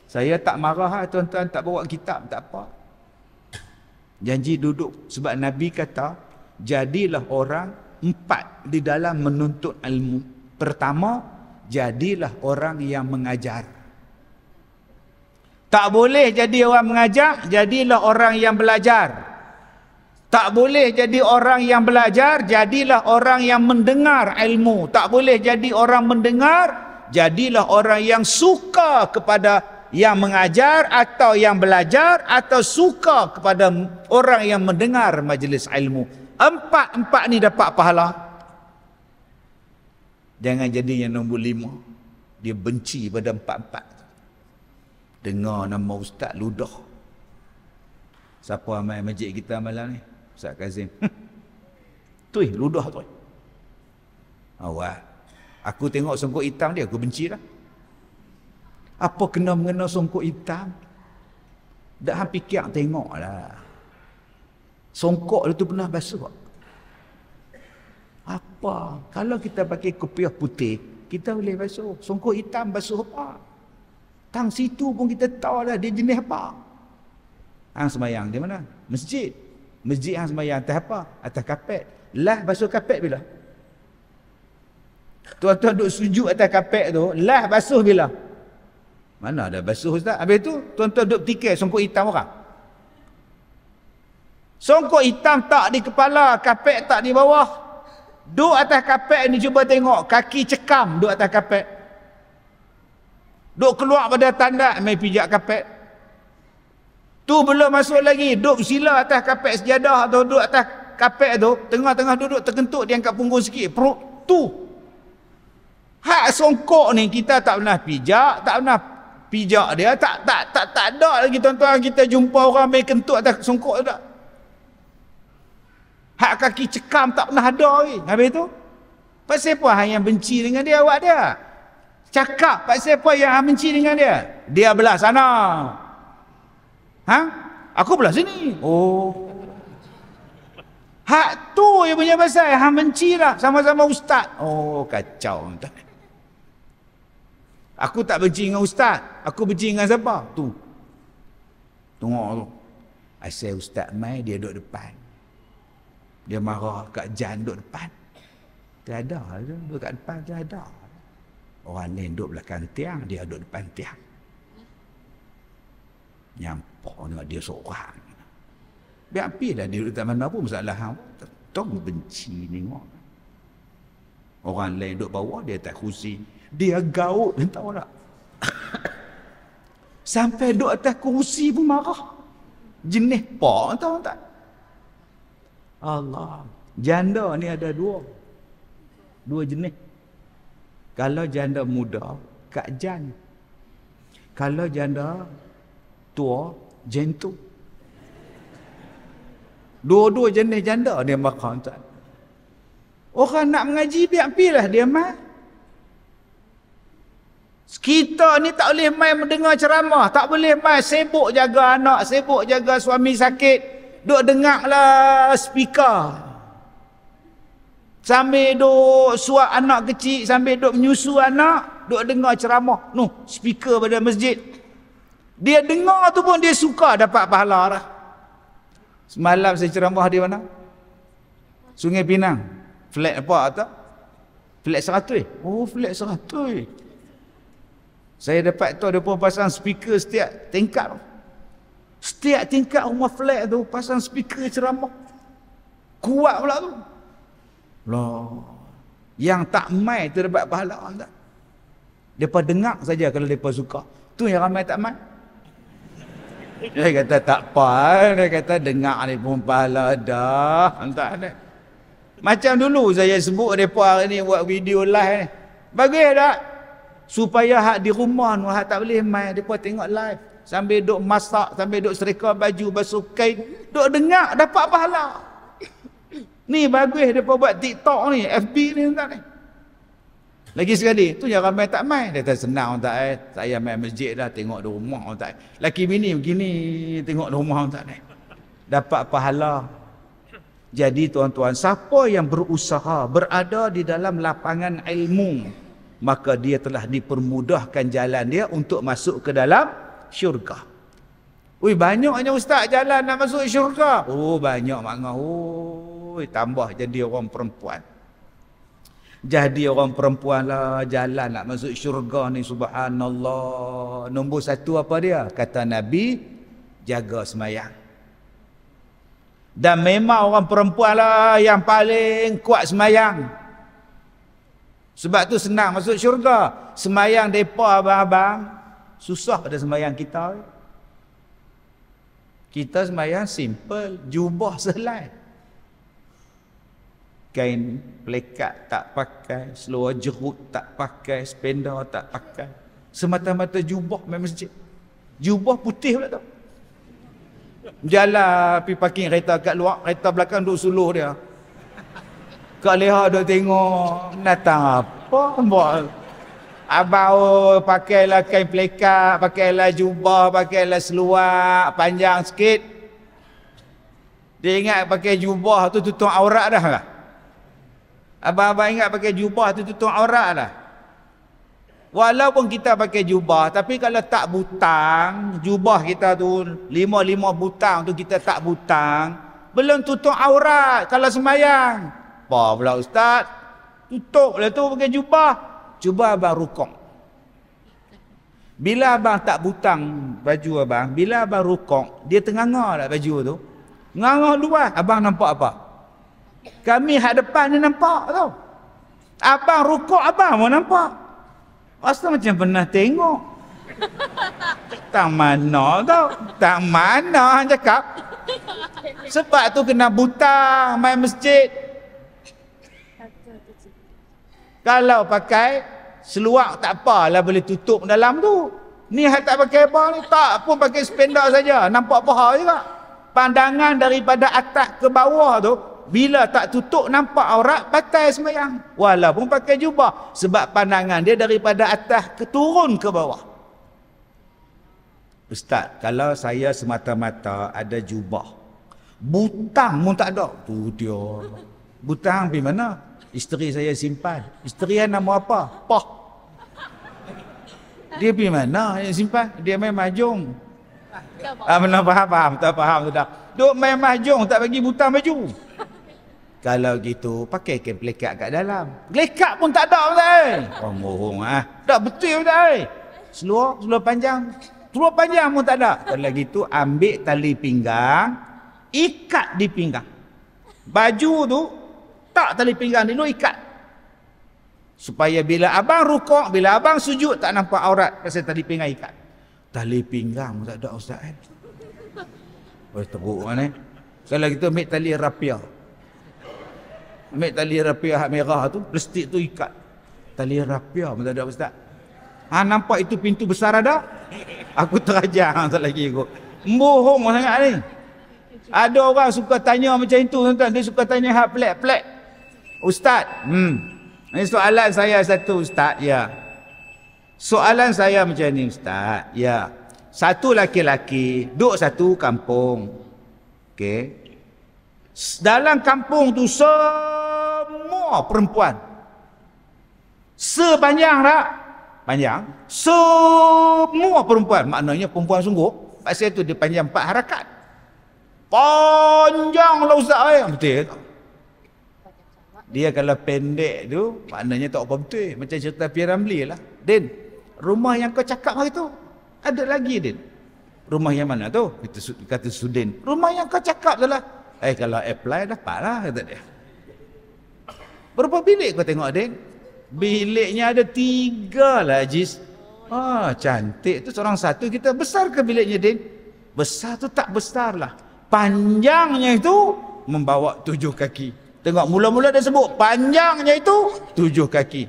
saya tak marah lah, tuan-tuan tak bawa kitab, tak apa. Janji duduk sebab Nabi kata jadilah orang empat di dalam menuntut ilmu. Pertama, jadilah orang yang mengajar. Tak boleh jadi orang mengajar, jadilah orang yang belajar. Tak boleh jadi orang yang belajar, jadilah orang yang mendengar ilmu. Tak boleh jadi orang mendengar, jadilah orang yang suka kepada yang mengajar atau yang belajar atau suka kepada orang yang mendengar majlis ilmu. Empat-empat ni dapat pahala. Jangan jadi yang nombor lima. Dia benci pada empat-empat. Dengar nama Ustaz Ludah. Siapa amai majlis kita malam ni? Ustaz Kazim. *laughs* tu Ludah tu. Awak. Aku tengok sungguh hitam dia, aku benci lah. Apa kena mengena songkok hitam? Dah hampir kiak lah. Songkok itu pernah basuh. Apa? Kalau kita pakai kopiah putih, kita boleh basuh. Songkok hitam basuh apa? Tang situ pun kita tahu lah dia jenis apa. Hang semayang di mana? Masjid. Masjid hang semayang atas apa? Atas kapet. Lah basuh kapet bila? Tuan-tuan duduk sujud atas kapet tu, lah basuh bila? Mana ada basuh ustaz? Habis tu tuan-tuan duk tikai songkok hitam orang. Songkok hitam tak di kepala, kapek tak di bawah. Duk atas kapek ni cuba tengok, kaki cekam duk atas kapek. Duk keluar pada tanda main pijak kapek. Tu belum masuk lagi, duk sila atas kapek sejadah atau duk atas kapek tu, tengah-tengah duduk terkentuk dia angkat punggung sikit, perut tu. Hak songkok ni kita tak pernah pijak, tak pernah pijak dia tak tak tak tak ada lagi tuan-tuan kita jumpa orang main kentut atas songkok tak hak kaki cekam tak pernah ada lagi habis tu pasal apa hang yang benci dengan dia awak dia cakap pasal apa yang hang benci dengan dia dia belah sana ha aku belah sini oh hak tu yang punya pasal hang benci lah sama-sama ustaz oh kacau tuan Aku tak benci dengan ustaz. Aku benci dengan siapa? Tu. Tengok tu. Asal ustaz mai dia duduk depan. Dia marah kat Jan duduk depan. Tak ada tu. Duduk kat depan tak ada. Orang lain duduk belakang tiang. Dia duduk depan tiang. Nyampak dengan dia seorang. Biar api dah dia duduk mana pun masalah. Tengok benci ni. Orang lain duduk bawah dia tak kusin dia gaut dan tak orang *laughs* sampai duduk atas kursi pun marah jenis tak orang tak Allah janda ni ada dua dua jenis kalau janda muda kak jan kalau janda tua jentu dua-dua jenis janda dia makan tuan orang nak mengaji biar pilah dia mah kita ni tak boleh main mendengar ceramah. Tak boleh main sibuk jaga anak, sibuk jaga suami sakit. Duk dengar lah speaker. Sambil duk suap anak kecil, sambil duk menyusu anak, duk dengar ceramah. Nuh, speaker pada masjid. Dia dengar tu pun dia suka dapat pahala lah. Semalam saya ceramah di mana? Sungai Pinang. Flat apa atau? Flat seratus. Oh, flat seratus. Saya dapat tahu dia pun pasang speaker setiap tingkat. Setiap tingkat rumah flat tu pasang speaker ceramah. Kuat pula tu. Loh. Yang tak main tu dapat pahala orang tak. Depa dengar saja kalau depa suka. Tu yang ramai tak main. Dia kata tak apa. Dia kata dengar ni pun pahala dah. Entah ni. Macam dulu saya sebut depa hari ni buat video live ni. Bagus tak? supaya hak di rumah tu hak tak boleh mai depa tengok live sambil duk masak sambil duk serika baju basuh kain duk dengar dapat pahala ni bagus depa buat TikTok ni FB ni tuan ni lagi sekali tu yang ramai tak mai dia tak senang tak eh saya mai masjid dah tengok di rumah tak eh laki bini begini tengok di rumah tak eh dapat pahala jadi tuan-tuan siapa yang berusaha berada di dalam lapangan ilmu maka dia telah dipermudahkan jalan dia untuk masuk ke dalam syurga. Ui banyaknya ustaz jalan nak masuk syurga. Oh banyak makna. Ui tambah jadi orang perempuan. Jadi orang perempuan lah jalan nak masuk syurga ni subhanallah. Nombor satu apa dia? Kata Nabi jaga semayang. Dan memang orang perempuan lah yang paling kuat semayang. Sebab tu senang masuk syurga. Semayang depa abang-abang. Susah ada semayang kita. Kita semayang simple. Jubah selai. Kain pelekat tak pakai. Seluar jeruk tak pakai. Spender tak pakai. Semata-mata jubah main masjid. Jubah putih pula tu. Jalan pergi parking kereta kat luar. Kereta belakang duduk suluh dia. Kak Leha duk tengok binatang apa buat. Abau oh, pakailah kain pelekat, pakailah jubah, pakailah seluar panjang sikit. Dia ingat pakai jubah tu tutup aurat dah lah. Abang-abang ingat pakai jubah tu tutup aurat lah. Walaupun kita pakai jubah, tapi kalau tak butang, jubah kita tu lima-lima butang tu kita tak butang, belum tutup aurat kalau semayang. Apa pula ustaz? Tutup lah tu pakai jubah. Cuba abang rukuk. Bila abang tak butang baju abang, bila abang rukuk, dia tenganga lah baju tu. Nganga luar, abang nampak apa? Kami hak depan ni nampak tau? Abang rukuk abang mau nampak. Pastu macam pernah tengok. Tak mana tau. Tak mana cakap. Sebab tu kena butang main masjid. Kalau pakai seluar tak apa lah boleh tutup dalam tu. Ni hal tak pakai apa ni tak pun pakai spendak saja. Nampak paha juga. Pandangan daripada atas ke bawah tu bila tak tutup nampak aurat patai semayang. Walaupun pakai jubah sebab pandangan dia daripada atas ke turun ke bawah. Ustaz, kalau saya semata-mata ada jubah, butang pun tak ada. Tu dia. Butang pergi mana? Isteri saya simpan. Isteri yang nama apa? Pah. Dia pergi mana yang simpan? Dia main majung. Ah, mana faham, faham. Tak faham, sudah. Duk main majung, tak bagi butang baju. Kalau gitu, pakai kain pelekat kat dalam. Pelekat pun tak ada, Ustaz. Oh, eh? mohong, ah. Tak betul, Ustaz. Eh? Seluar, seluar panjang. Seluar panjang pun tak ada. Kalau gitu, ambil tali pinggang, ikat di pinggang. Baju tu, tak tali pinggang dulu ikat. Supaya bila abang rukuk, bila abang sujud, tak nampak aurat. Kasi tali pinggang ikat. Tali pinggang tak ada ustaz eh. Oh, *laughs* teruk kan eh. Kalau kita ambil tali rapiah. Ambil tali rapiah hak merah tu, plastik tu ikat. Tali rapiah tak ada ustaz. Ha, nampak itu pintu besar ada? Aku terajang tak lagi aku Bohong sangat ni. Ada orang suka tanya macam itu tuan-tuan. Dia suka tanya hak pelik-pelik. Ustaz, hmm. Ini soalan saya satu ustaz, ya. Soalan saya macam ni ustaz, ya. Satu laki-laki duduk satu kampung. Okey. Dalam kampung tu semua perempuan. Sepanjang tak? Panjang. Semua perempuan. Maknanya perempuan sungguh. Pasal tu dia panjang empat harakat. Panjang lah ustaz. Eh. Betul. Dia kalau pendek tu maknanya tak apa betul. Macam cerita P. Ramli lah. Din, rumah yang kau cakap hari tu ada lagi Din. Rumah yang mana tu? Kata, kata Sudin. Rumah yang kau cakap tu lah. Eh kalau apply dapat lah kata dia. Berapa bilik kau tengok Din? Biliknya ada tiga lah Ajis. Ah, cantik tu seorang satu kita. Besar ke biliknya Din? Besar tu tak besar lah. Panjangnya itu membawa tujuh kaki. Tengok mula-mula dia sebut panjangnya itu tujuh kaki.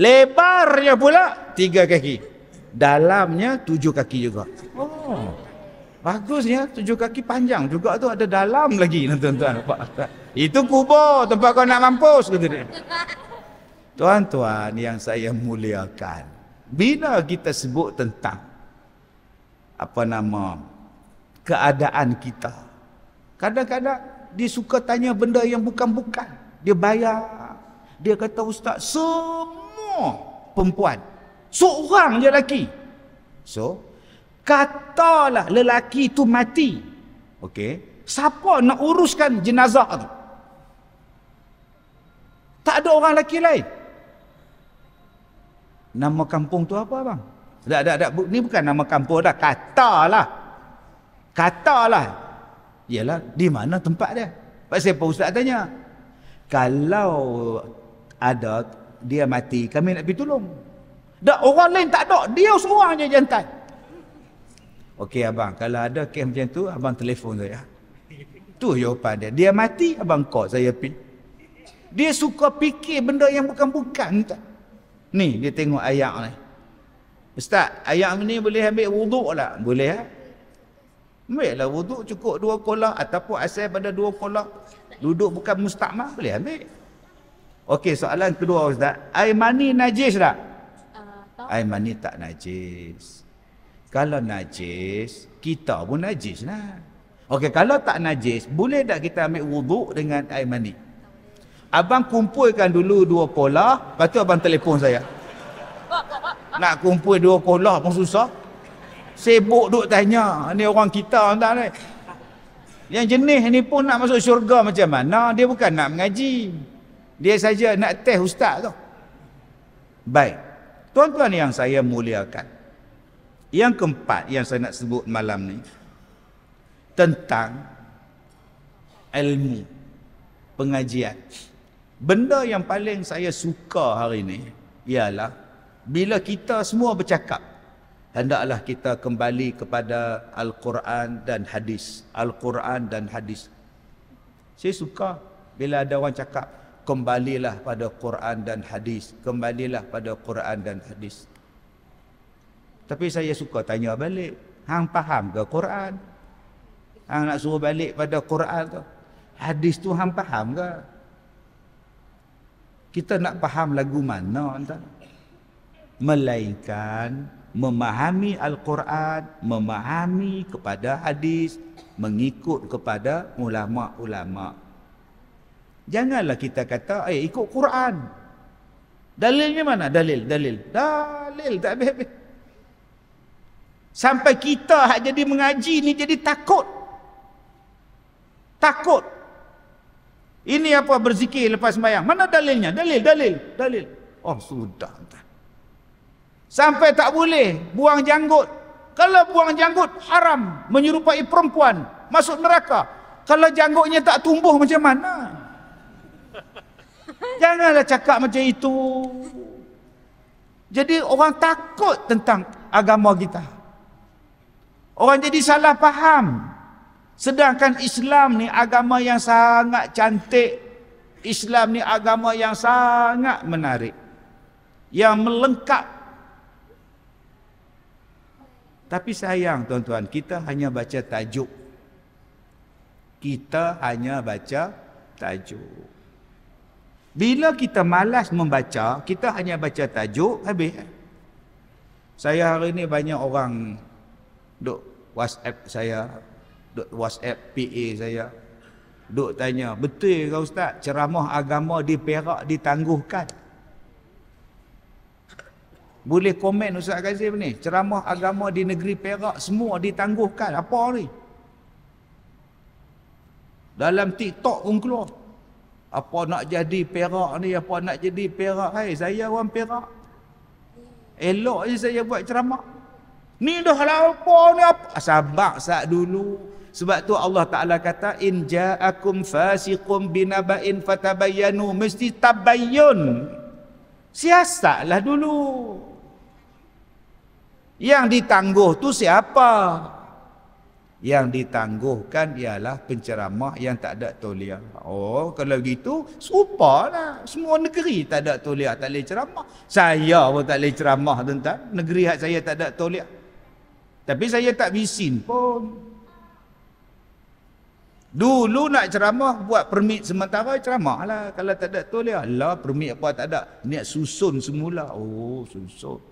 Lebarnya pula tiga kaki. Dalamnya tujuh kaki juga. Oh. Bagusnya tujuh kaki panjang juga tu ada dalam lagi lah tuan-tuan. Itu kubur tempat kau nak mampus kata dia. Tuan-tuan yang saya muliakan. Bila kita sebut tentang apa nama keadaan kita. Kadang-kadang dia suka tanya benda yang bukan-bukan. Dia bayar. Dia kata, Ustaz, semua perempuan. Seorang je lelaki. So, katalah lelaki tu mati. Okey. Siapa nak uruskan jenazah tu? Tak ada orang lelaki lain. Nama kampung tu apa, abang? Tak, tak, tak. Ni bukan nama kampung dah. Katalah. Katalah ialah di mana tempat dia. Sebab siapa ustaz tanya? Kalau ada dia mati, kami nak pergi tolong. Dak orang lain tak ada, dia seorang je jantan. Okey abang, kalau ada kes macam tu abang telefon saya. Tu jawapan dia. Dia mati abang kau saya pi. Dia suka fikir benda yang bukan-bukan tak? Ni dia tengok ayat ni. Ustaz, ayat ni boleh ambil wuduk lah? Boleh lah. Ha? lah wuduk cukup dua kolak ataupun asal pada dua kolak. Duduk bukan mustakmal boleh ambil. Okey, soalan kedua Ustaz. Air mani najis tak? Uh, air mani tak najis. Kalau najis, kita pun najis lah. Okey, kalau tak najis, boleh tak kita ambil wuduk dengan air mani? Abang kumpulkan dulu dua kolah, lepas tu abang telefon saya. Nak kumpul dua kolah pun susah sibuk duk tanya ni orang kita entah ni yang jenis ni pun nak masuk syurga macam mana dia bukan nak mengaji dia saja nak teh ustaz tu baik tuan-tuan yang saya muliakan yang keempat yang saya nak sebut malam ni tentang ilmu pengajian benda yang paling saya suka hari ni ialah bila kita semua bercakap hendaklah kita kembali kepada Al-Quran dan hadis. Al-Quran dan hadis. Saya suka bila ada orang cakap, kembalilah pada Quran dan hadis. Kembalilah pada Quran dan hadis. Tapi saya suka tanya balik. Hang faham ke Quran? Hang nak suruh balik pada Quran tu? Hadis tu hang faham ke? Kita nak faham lagu mana? Entah. Melainkan memahami Al-Quran, memahami kepada hadis, mengikut kepada ulama-ulama. Janganlah kita kata, eh ikut Quran. Dalilnya mana? Dalil, dalil. Dalil, tak habis-habis. Sampai kita hak jadi mengaji ni jadi takut. Takut. Ini apa berzikir lepas sembahyang? Mana dalilnya? Dalil, dalil, dalil. Oh, sudah sampai tak boleh buang janggut kalau buang janggut haram menyerupai perempuan masuk neraka kalau janggutnya tak tumbuh macam mana *laughs* janganlah cakap macam itu jadi orang takut tentang agama kita orang jadi salah faham sedangkan Islam ni agama yang sangat cantik Islam ni agama yang sangat menarik yang melengkap tapi sayang tuan-tuan, kita hanya baca tajuk. Kita hanya baca tajuk. Bila kita malas membaca, kita hanya baca tajuk, habis. Saya hari ini banyak orang duk WhatsApp saya, duk WhatsApp PA saya. Duk tanya, betul ke Ustaz? Ceramah agama di Perak ditangguhkan. Boleh komen Ustaz Kazim ni. Ceramah agama di negeri Perak semua ditangguhkan. Apa ni? Dalam TikTok pun keluar. Apa nak jadi Perak ni? Apa nak jadi Perak? Hai, saya orang Perak. Elok je saya buat ceramah. Ni dah lah apa ni? Apa? Ah, sabar saat dulu. Sebab tu Allah Ta'ala kata, In ja'akum fasiqum binaba'in fatabayanu. Mesti tabayyun. Siasatlah dulu. Yang ditangguh tu siapa? Yang ditangguhkan ialah penceramah yang tak ada tolia. Oh, kalau begitu, serupa lah. Semua negeri tak ada tolia, tak boleh ceramah. Saya pun tak boleh ceramah, tentang Negeri hak saya tak ada tolia. Tapi saya tak bisin pun. Dulu nak ceramah, buat permit sementara, ceramah lah. Kalau tak ada tolia. Lah, permit apa tak ada. Niat susun semula. Oh, susun.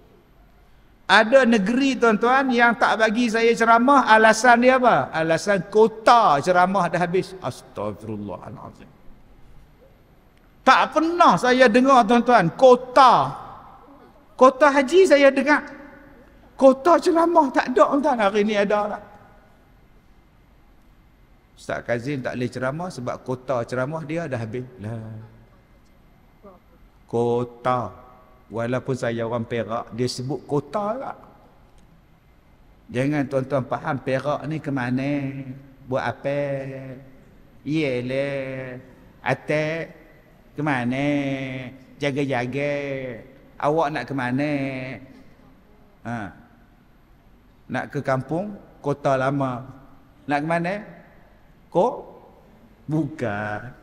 Ada negeri tuan-tuan yang tak bagi saya ceramah, alasan dia apa? Alasan kota ceramah dah habis. Astagfirullahalazim. Tak pernah saya dengar tuan-tuan, kota. Kota haji saya dengar. Kota ceramah tak ada tuan-tuan, hari ni ada tak? Ustaz Kazim tak boleh ceramah sebab kota ceramah dia dah habis. Lah. Kota. kota. Walaupun saya orang Perak, dia sebut kota lah. Jangan tuan-tuan faham Perak ni ke mana. Buat apa. Yelah. Atak. Ke mana. Jaga-jaga. Awak nak ke mana. Ha. Nak ke kampung. Kota lama. Nak ke mana. Kok? Bukan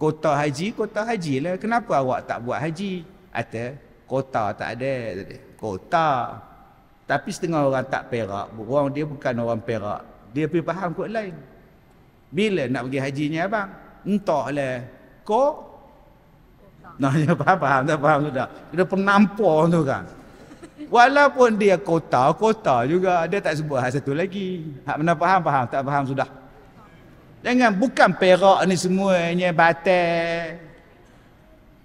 kota haji kota haji lah kenapa awak tak buat haji kata kota tak ada kota tapi setengah orang tak perak orang dia bukan orang perak dia pun faham kot lain bila nak pergi ni abang lah. ko Nah, ya, faham, faham, tak faham sudah. Dia penampor tu kan. Walaupun dia kota, kota juga. Dia tak sebut hal satu lagi. Hak mana faham, faham, tak faham sudah. Jangan bukan perak ni semuanya batal.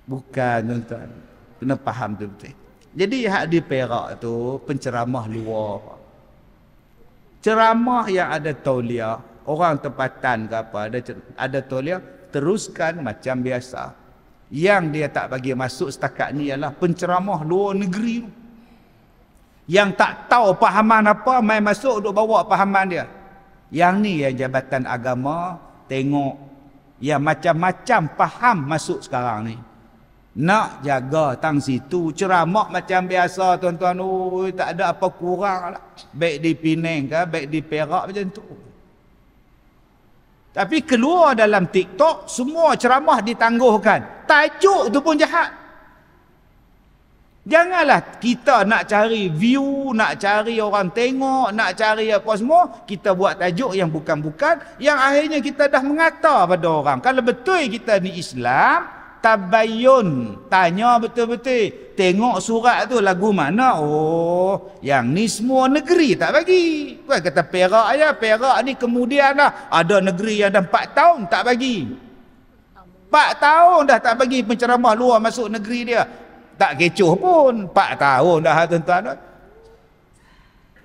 Bukan tuan-tuan. Kena faham tu betul. Jadi hak di perak tu penceramah luar. Ceramah yang ada tauliah, orang tempatan ke apa ada ada tauliah teruskan macam biasa. Yang dia tak bagi masuk setakat ni ialah penceramah luar negeri Yang tak tahu pahaman apa main masuk duk bawa pahaman dia. Yang ni yang jabatan agama tengok yang macam-macam faham masuk sekarang ni. Nak jaga tang situ ceramah macam biasa tuan-tuan oi oh, tak ada apa kurang lah. Baik di Penang ke, baik di Perak macam tu. Tapi keluar dalam TikTok semua ceramah ditangguhkan. Tajuk tu pun jahat. Janganlah kita nak cari view, nak cari orang tengok, nak cari apa semua. Kita buat tajuk yang bukan-bukan. Yang akhirnya kita dah mengata pada orang. Kalau betul kita ni Islam, tabayun. Tanya betul-betul. Tengok surat tu lagu mana? Oh, yang ni semua negeri tak bagi. Bukan kata perak aja. Perak ni kemudian lah. Ada negeri yang dah 4 tahun tak bagi. 4 tahun dah tak bagi penceramah luar masuk negeri dia tak kecoh pun 4 tahun dah tuan-tuan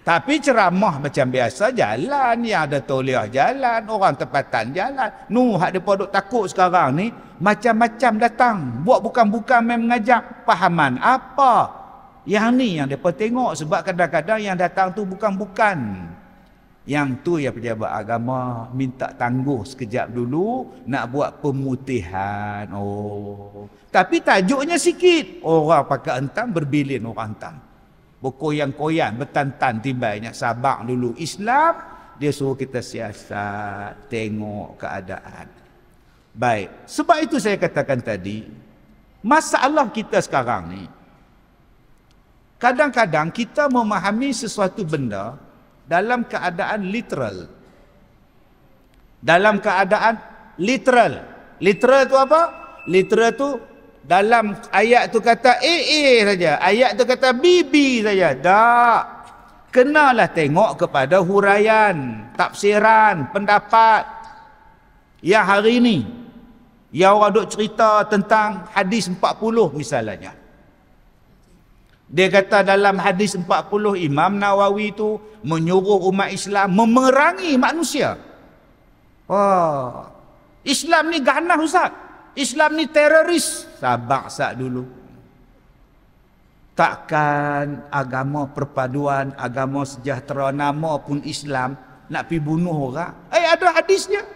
tapi ceramah macam biasa jalan yang ada toliah jalan orang tempatan jalan nu hak depa duk takut sekarang ni macam-macam datang buat bukan-bukan main mengajak pahaman apa yang ni yang depa tengok sebab kadang-kadang yang datang tu bukan-bukan yang tu yang pejabat agama minta tangguh sekejap dulu nak buat pemutihan. Oh. Tapi tajuknya sikit. Orang pakai entang berbilin orang entang. Berkoyang-koyang, bertantan timbainya Sabak dulu Islam, dia suruh kita siasat, tengok keadaan. Baik, sebab itu saya katakan tadi, masalah kita sekarang ni, kadang-kadang kita memahami sesuatu benda, dalam keadaan literal dalam keadaan literal literal tu apa literal tu dalam ayat tu kata eh eh saja ayat tu kata bibi saja dak kenalah tengok kepada huraian tafsiran pendapat yang hari ini yang orang duk cerita tentang hadis 40 misalnya dia kata dalam hadis 40 Imam Nawawi itu menyuruh umat Islam memerangi manusia. Oh. Islam ni ganas Ustaz. Islam ni teroris. Sabar sat dulu. Takkan agama perpaduan, agama sejahtera nama pun Islam nak pi bunuh orang. Eh ada hadisnya.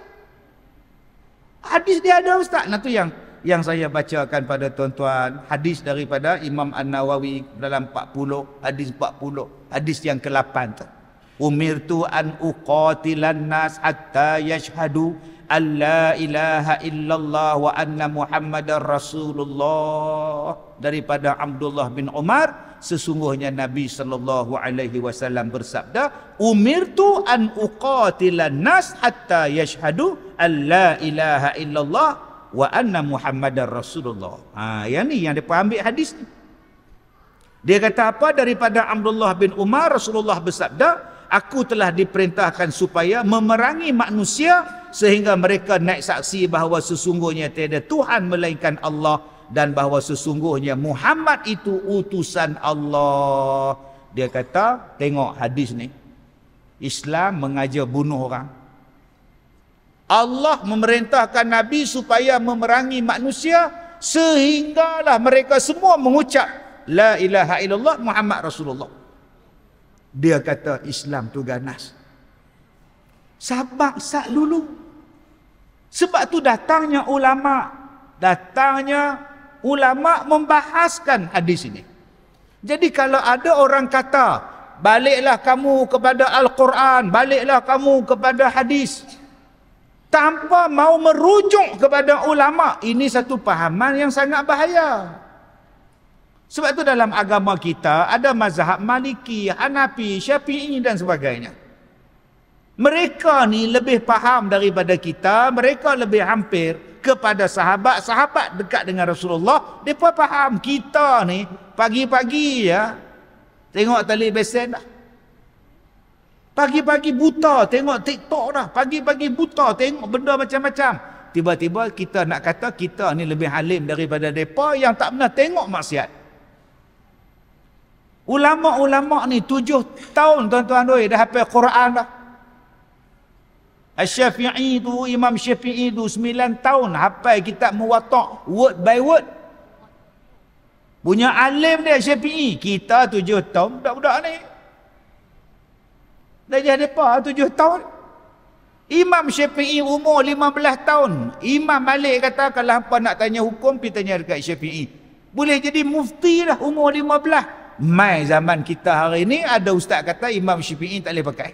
Hadis dia ada Ustaz. Nah tu yang yang saya bacakan pada tuan-tuan hadis daripada Imam An-Nawawi dalam 40 hadis 40 hadis yang ke-8 tu Umirtu an uqatilan nas hatta yashhadu an ilaha illallah wa anna muhammadar rasulullah daripada Abdullah bin Umar sesungguhnya Nabi sallallahu alaihi wasallam bersabda umirtu an uqatilan nas hatta yashhadu an ilaha illallah wa anna muhammadar rasulullah ha yang ni yang depa ambil hadis ni dia kata apa daripada Abdullah bin Umar Rasulullah bersabda aku telah diperintahkan supaya memerangi manusia sehingga mereka naik saksi bahawa sesungguhnya tiada Tuhan melainkan Allah dan bahawa sesungguhnya Muhammad itu utusan Allah. Dia kata, tengok hadis ni. Islam mengajar bunuh orang. Allah memerintahkan Nabi supaya memerangi manusia sehinggalah mereka semua mengucap La ilaha illallah Muhammad Rasulullah. Dia kata Islam tu ganas. Sabak sak lulu. Sebab tu datangnya ulama, datangnya ulama membahaskan hadis ini. Jadi kalau ada orang kata, baliklah kamu kepada Al-Quran, baliklah kamu kepada hadis tanpa mau merujuk kepada ulama ini satu pahaman yang sangat bahaya sebab itu dalam agama kita ada mazhab Maliki, Hanafi, Syafi'i dan sebagainya. Mereka ni lebih faham daripada kita, mereka lebih hampir kepada sahabat-sahabat dekat dengan Rasulullah, depa faham. Kita ni pagi-pagi ya tengok tali besen dah. Pagi-pagi buta tengok TikTok dah. Pagi-pagi buta tengok benda macam-macam. Tiba-tiba kita nak kata kita ni lebih halim daripada mereka yang tak pernah tengok maksiat. Ulama-ulama ni tujuh tahun tuan-tuan doi dah hafal Quran dah. Al-Syafi'i tu, Imam Syafi'i tu, sembilan tahun hafal kitab muwatak word by word. Punya alim dia Syafi'i. Kita tujuh tahun budak-budak ni. Dah Najah depa tujuh tahun. Imam Syafi'i umur lima belas tahun. Imam Malik kata kalau apa nak tanya hukum, pergi tanya dekat Syafi'i. Boleh jadi mufti lah umur lima belas. Mai zaman kita hari ini ada ustaz kata Imam Syafi'i tak boleh pakai.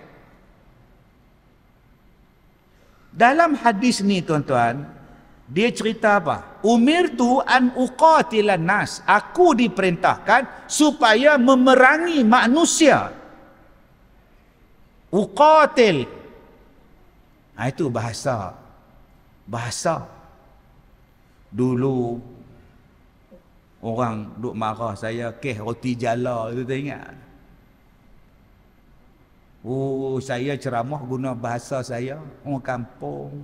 Dalam hadis ni tuan-tuan, dia cerita apa? Umir tu an uqatilan nas. Aku diperintahkan supaya memerangi manusia uqatil ha, itu bahasa bahasa dulu orang duk marah saya keh roti jala itu tak ingat oh saya ceramah guna bahasa saya orang kampung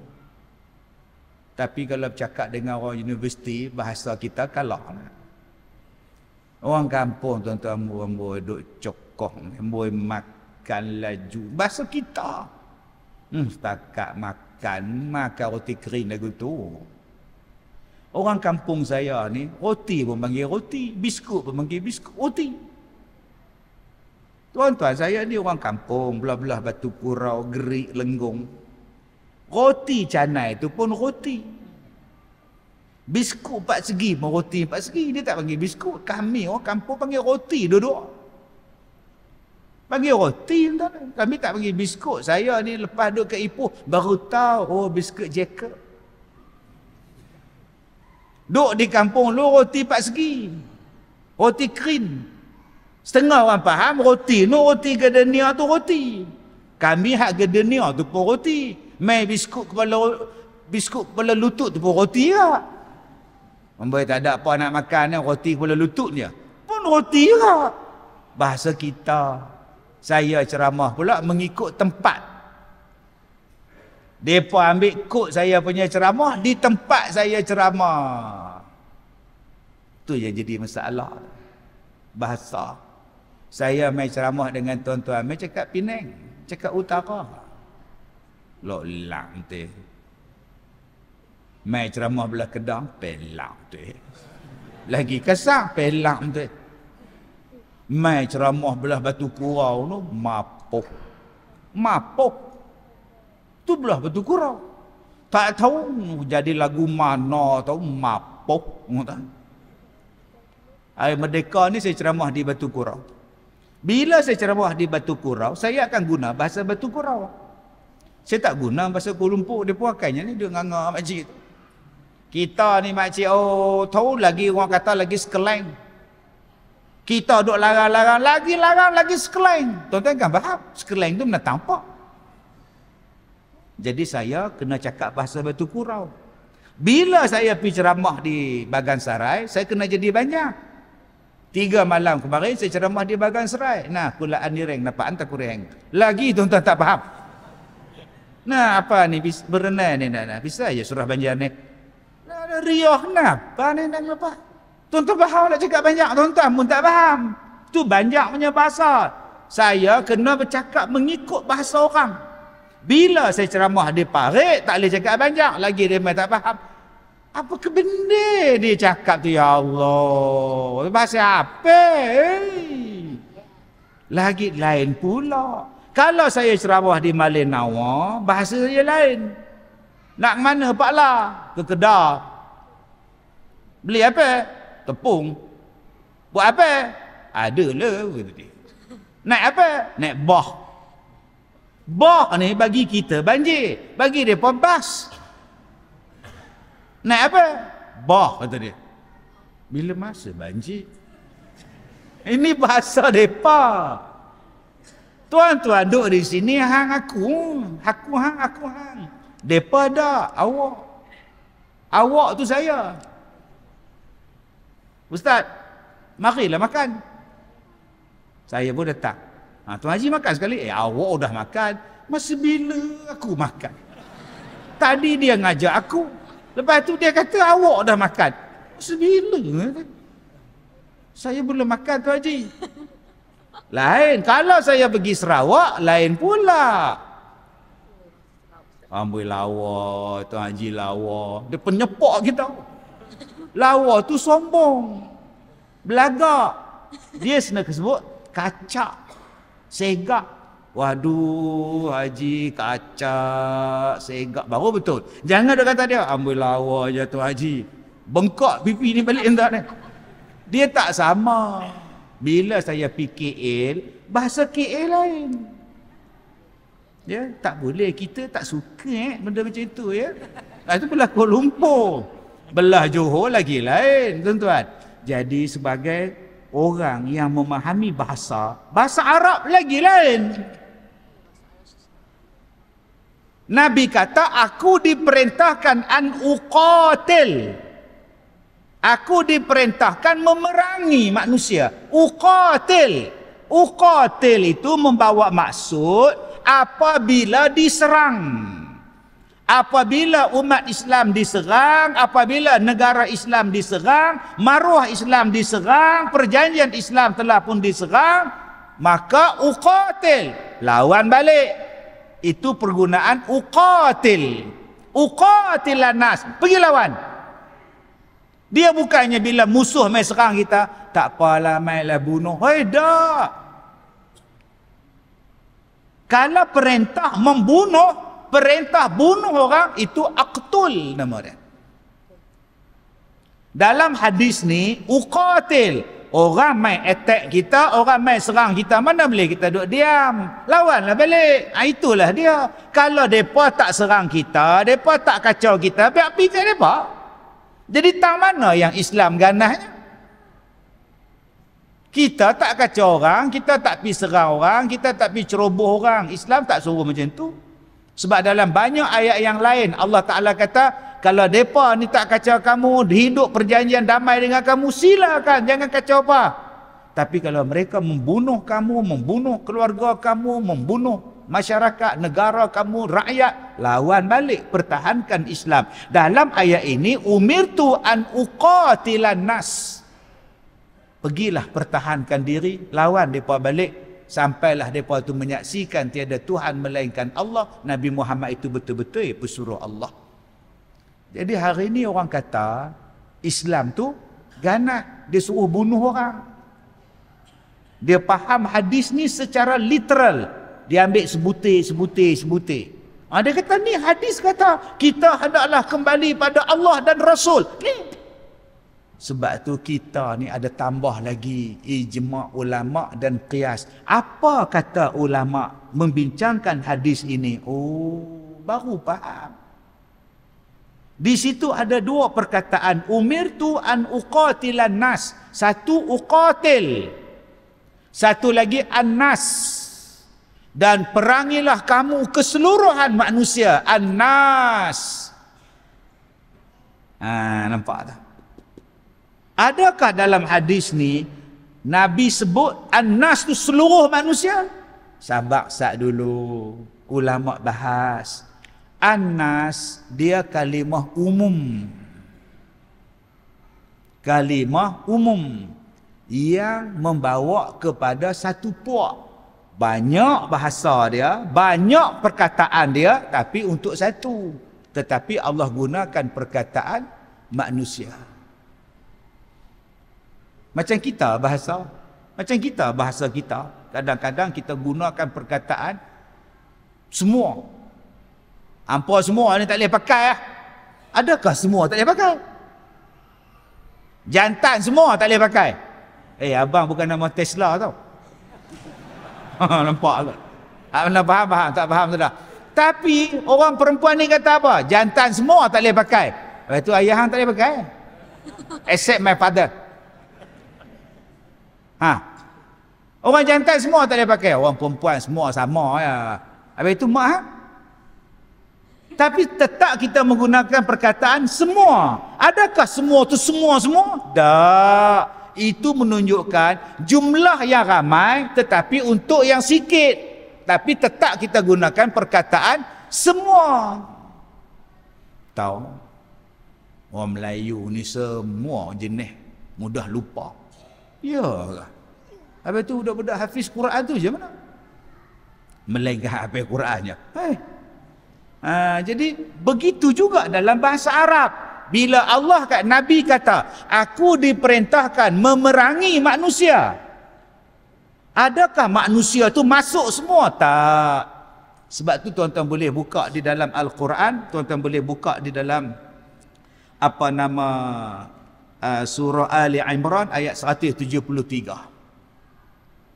tapi kalau bercakap dengan orang universiti bahasa kita kalah lah. Orang kampung tuan-tuan mboi duk cokok, mboi mak makan laju. Bahasa kita. Hmm, setakat makan, makan roti kering lagu tu. Orang kampung saya ni, roti pun panggil roti. Biskut pun panggil biskut. Roti. Tuan-tuan, saya ni orang kampung. Belah-belah batu kurau, gerik, lenggong Roti canai tu pun roti. Biskut empat segi pun roti empat segi. Dia tak panggil biskut. Kami orang kampung panggil roti dua-dua. Bagi roti entah. Kami tak bagi biskut. Saya ni lepas duduk ke Ipoh baru tahu oh biskut Jacob. Duk di kampung lu roti pak segi. Roti krim. Setengah orang faham roti. No roti gedenia tu roti. Kami hak gedenia tu pun roti. Main biskut kepala biskut kepala lutut tu pun roti ya. Membuat tak ada apa nak makan ni roti kepala lutut dia. Pun roti ya. Bahasa kita saya ceramah pula mengikut tempat. Depa ambil kod saya punya ceramah di tempat saya ceramah. Tu yang jadi masalah. Bahasa. Saya mai ceramah dengan tuan-tuan, main cakap Penang, cakap Utara. Lok lang tu. Main ceramah belah Kedah, pelang tu. Lagi kesang, pelang tu mai ceramah belah batu kurau tu mapok, mapuk tu belah batu kurau tak tahu jadi lagu mana tahu mapok, ngotak Hari Merdeka ni saya ceramah di Batu Kurau. Bila saya ceramah di Batu Kurau, saya akan guna bahasa Batu Kurau. Saya tak guna bahasa Kuala Lumpur. Dia pun ni, dia nganga makcik tu. Kita ni makcik, oh tahu lagi orang kata lagi sekeleng. Kita duk larang-larang lagi larang lagi sekeleng. Tuan-tuan kan faham? Sekeleng tu mana tampak. Jadi saya kena cakap bahasa batu kurau. Bila saya pergi ceramah di Bagan Sarai, saya kena jadi banyak. Tiga malam kemarin saya ceramah di Bagan Sarai. Nah, kula anireng dapat antar kureng. Lagi tuan-tuan tak faham. Nah, apa ni berenai ni nak nak. Bisa je surah banjar ni. Nah, riuh nah. Apa ni nak lepas? Tuan-tuan faham nak cakap banyak tuan-tuan pun tak faham. Tu banyak punya bahasa. Saya kena bercakap mengikut bahasa orang. Bila saya ceramah di parit, tak boleh cakap banyak. Lagi dia memang tak faham. Apa kebenda dia cakap tu? Ya Allah. Bahasa apa? Lagi lain pula. Kalau saya ceramah di Malinawa, bahasa dia lain. Nak mana pak lah? Ke Kedah. Beli apa? tepung. Buat apa? Ada lah kata dia. Naik apa? Naik bah. Bah ni bagi kita banjir. Bagi dia pun bas. Naik apa? Bah kata dia. Bila masa banjir? Ini bahasa mereka. Tuan-tuan duduk di sini hang aku. Aku hang, aku hang. Mereka dah, awak. Awak tu Saya. Ustaz, marilah makan. Saya pun datang. Ha, Tuan Haji makan sekali. Eh, awak dah makan. Masa bila aku makan? Tadi dia ngajak aku. Lepas tu dia kata, awak dah makan. Masa bila? Eh, kan? Saya belum makan, Tuan Haji. Lain. Kalau saya pergi Sarawak, lain pula. Ambil lawa, Tuan Haji lawa. Dia penyepok kita. Gitu. Lawa tu sombong. Belagak. Dia senang sebut kacak. Segak. Waduh Haji kacak segak baru betul. Jangan dia kata dia ambil lawa je tu Haji. Bengkok pipi ni balik entah ni. Dia tak sama. Bila saya PKL, bahasa KL lain. Ya, tak boleh kita tak suka eh benda macam itu ya. Ah itu berlaku Kuala Lumpur. Belah Johor lagi lain, tuan-tuan. Jadi sebagai orang yang memahami bahasa, bahasa Arab lagi lain. Nabi kata, aku diperintahkan an uqatil. Aku diperintahkan memerangi manusia. Uqatil. Uqatil itu membawa maksud apabila diserang apabila umat Islam diserang, apabila negara Islam diserang, maruah Islam diserang, perjanjian Islam telah pun diserang, maka uqatil, lawan balik. Itu pergunaan uqatil. Uqatil anas, pergi lawan. Dia bukannya bila musuh main serang kita, tak apalah mainlah bunuh. Hei dah. Kalau perintah membunuh, perintah bunuh orang itu aqtul nama dia. Dalam hadis ni uqatil orang main attack kita, orang main serang kita, mana boleh kita duduk diam? Lawanlah balik. Ha, itulah dia. Kalau depa tak serang kita, depa tak kacau kita, biar pijak depa. Jadi tang mana yang Islam ganahnya. Kita tak kacau orang, kita tak pergi serang orang, kita tak pergi ceroboh orang. Islam tak suruh macam tu. Sebab dalam banyak ayat yang lain Allah Ta'ala kata Kalau mereka ni tak kacau kamu Hidup perjanjian damai dengan kamu Silakan jangan kacau apa Tapi kalau mereka membunuh kamu Membunuh keluarga kamu Membunuh masyarakat, negara kamu, rakyat Lawan balik, pertahankan Islam Dalam ayat ini Umirtu an uqatilan nas Pergilah pertahankan diri Lawan mereka balik Sampailah mereka itu menyaksikan tiada Tuhan melainkan Allah. Nabi Muhammad itu betul-betul pesuruh Allah. Jadi hari ini orang kata Islam tu ganas. Dia suruh bunuh orang. Dia faham hadis ni secara literal. Dia ambil sebutir, sebutir, sebutir. Ha, kata ni hadis kata kita hendaklah kembali pada Allah dan Rasul. Ni sebab tu kita ni ada tambah lagi ijma' ulama' dan qiyas. Apa kata ulama' membincangkan hadis ini? Oh, baru faham. Di situ ada dua perkataan. Umir tu an uqatilan nas. Satu uqatil. Satu lagi an nas. Dan perangilah kamu keseluruhan manusia. An nas. Ha, nampak tak? Adakah dalam hadis ni Nabi sebut Anas tu seluruh manusia? Sabak sat dulu. Ulama bahas. Anas dia kalimah umum. Kalimah umum yang membawa kepada satu puak. Banyak bahasa dia, banyak perkataan dia tapi untuk satu. Tetapi Allah gunakan perkataan manusia. Macam kita bahasa. Macam kita bahasa kita. Kadang-kadang kita gunakan perkataan semua. Ampa semua ni tak boleh pakai lah. Adakah semua tak boleh pakai? Jantan semua tak boleh pakai. Eh, abang bukan nama Tesla tau. *laughs* Nampak tak? Tak pernah faham, faham. Tak faham sudah. Tapi orang perempuan ni kata apa? Jantan semua tak boleh pakai. Lepas tu ayah tak boleh pakai. Except my father. Ha. Orang jantan semua tak boleh pakai. Orang perempuan semua sama. Ya. Habis itu mah? Ha? Tapi tetap kita menggunakan perkataan semua. Adakah semua tu semua-semua? Tak. Itu menunjukkan jumlah yang ramai tetapi untuk yang sikit. Tapi tetap kita gunakan perkataan semua. Tahu? Orang Melayu ni semua jenis mudah lupa. Lupa. Ya kah? Habis tu budak-budak hafiz Quran tu je mana? Melainkan apa Qurannya. Hei. Ha, jadi begitu juga dalam bahasa Arab. Bila Allah kat Nabi kata, aku diperintahkan memerangi manusia. Adakah manusia tu masuk semua? Tak. Sebab tu tuan-tuan boleh buka di dalam Al-Quran, tuan-tuan boleh buka di dalam apa nama Ah, surah Ali Imran ayat 173.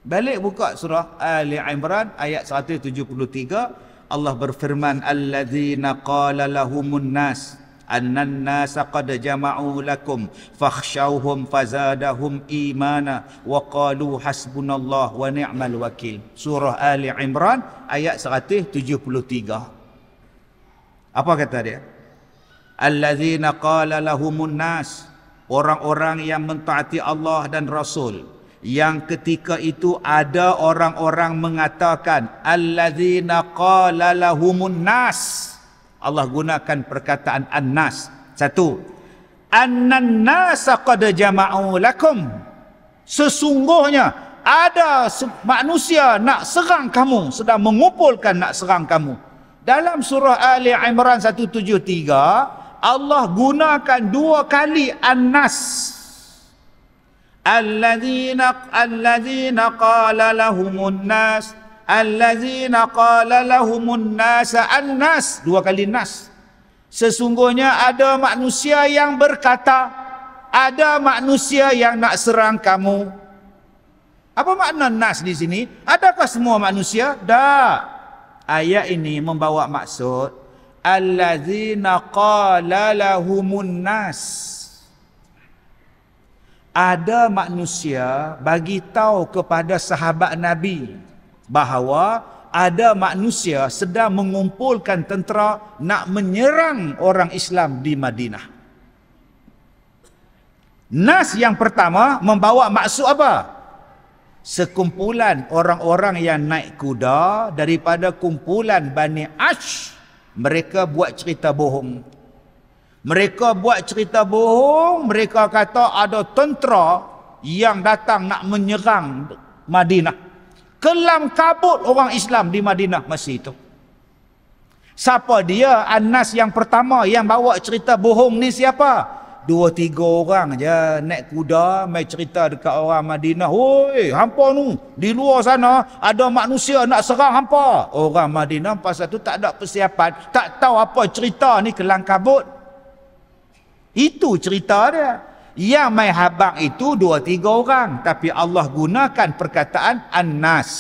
Balik buka surah Ali Imran ayat 173. Allah berfirman alladzina qala lahumun nas annan nas qad jama'u lakum fakhshawhum fazadahum imana wa qalu hasbunallahu wa ni'mal wakil. Surah Ali Imran ayat 173. Apa kata dia? Alladzina qala lahumun nas orang-orang yang mentaati Allah dan Rasul yang ketika itu ada orang-orang mengatakan allazina qala lahumun nas Allah gunakan perkataan annas satu annan nas qad jama'u lakum sesungguhnya ada manusia nak serang kamu sedang mengumpulkan nak serang kamu dalam surah Ali Imran 173 Allah gunakan dua kali annas alladzina alladzina qala lahumun nas alladzina qala lahumun nas annas dua kali nas sesungguhnya ada manusia yang berkata ada manusia yang nak serang kamu apa makna nas di sini adakah semua manusia dak ayat ini membawa maksud alladzina qala lahumun nas ada manusia bagi tahu kepada sahabat nabi bahawa ada manusia sedang mengumpulkan tentera nak menyerang orang Islam di Madinah. Nas yang pertama membawa maksud apa? Sekumpulan orang-orang yang naik kuda daripada kumpulan Bani Ash mereka buat cerita bohong mereka buat cerita bohong mereka kata ada tentera yang datang nak menyerang Madinah kelam kabut orang Islam di Madinah masa itu siapa dia Anas yang pertama yang bawa cerita bohong ni siapa dua tiga orang je naik kuda mai cerita dekat orang Madinah Hoi, hampa nu di luar sana ada manusia nak serang hampa orang Madinah pasal tu tak ada persiapan tak tahu apa cerita ni kelang kabut itu cerita dia yang mai habang itu dua tiga orang tapi Allah gunakan perkataan annas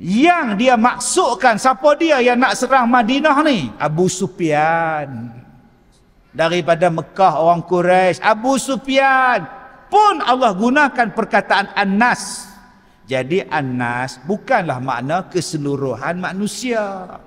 yang dia maksudkan siapa dia yang nak serang Madinah ni Abu Sufyan daripada Mekah orang Quraisy Abu Sufyan pun Allah gunakan perkataan Anas. jadi Anas bukanlah makna keseluruhan manusia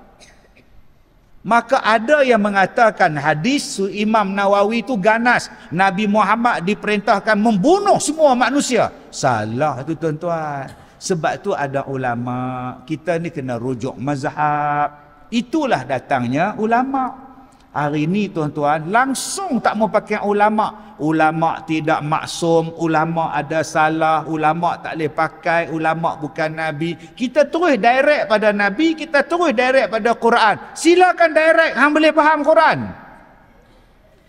maka ada yang mengatakan hadis Imam Nawawi itu ganas Nabi Muhammad diperintahkan membunuh semua manusia salah tu tuan-tuan sebab tu ada ulama kita ni kena rujuk mazhab itulah datangnya ulama' Hari ini tuan-tuan langsung tak mau pakai ulama. Ulama tidak maksum, ulama ada salah, ulama tak boleh pakai, ulama bukan nabi. Kita terus direct pada nabi, kita terus direct pada Quran. Silakan direct hang boleh faham Quran.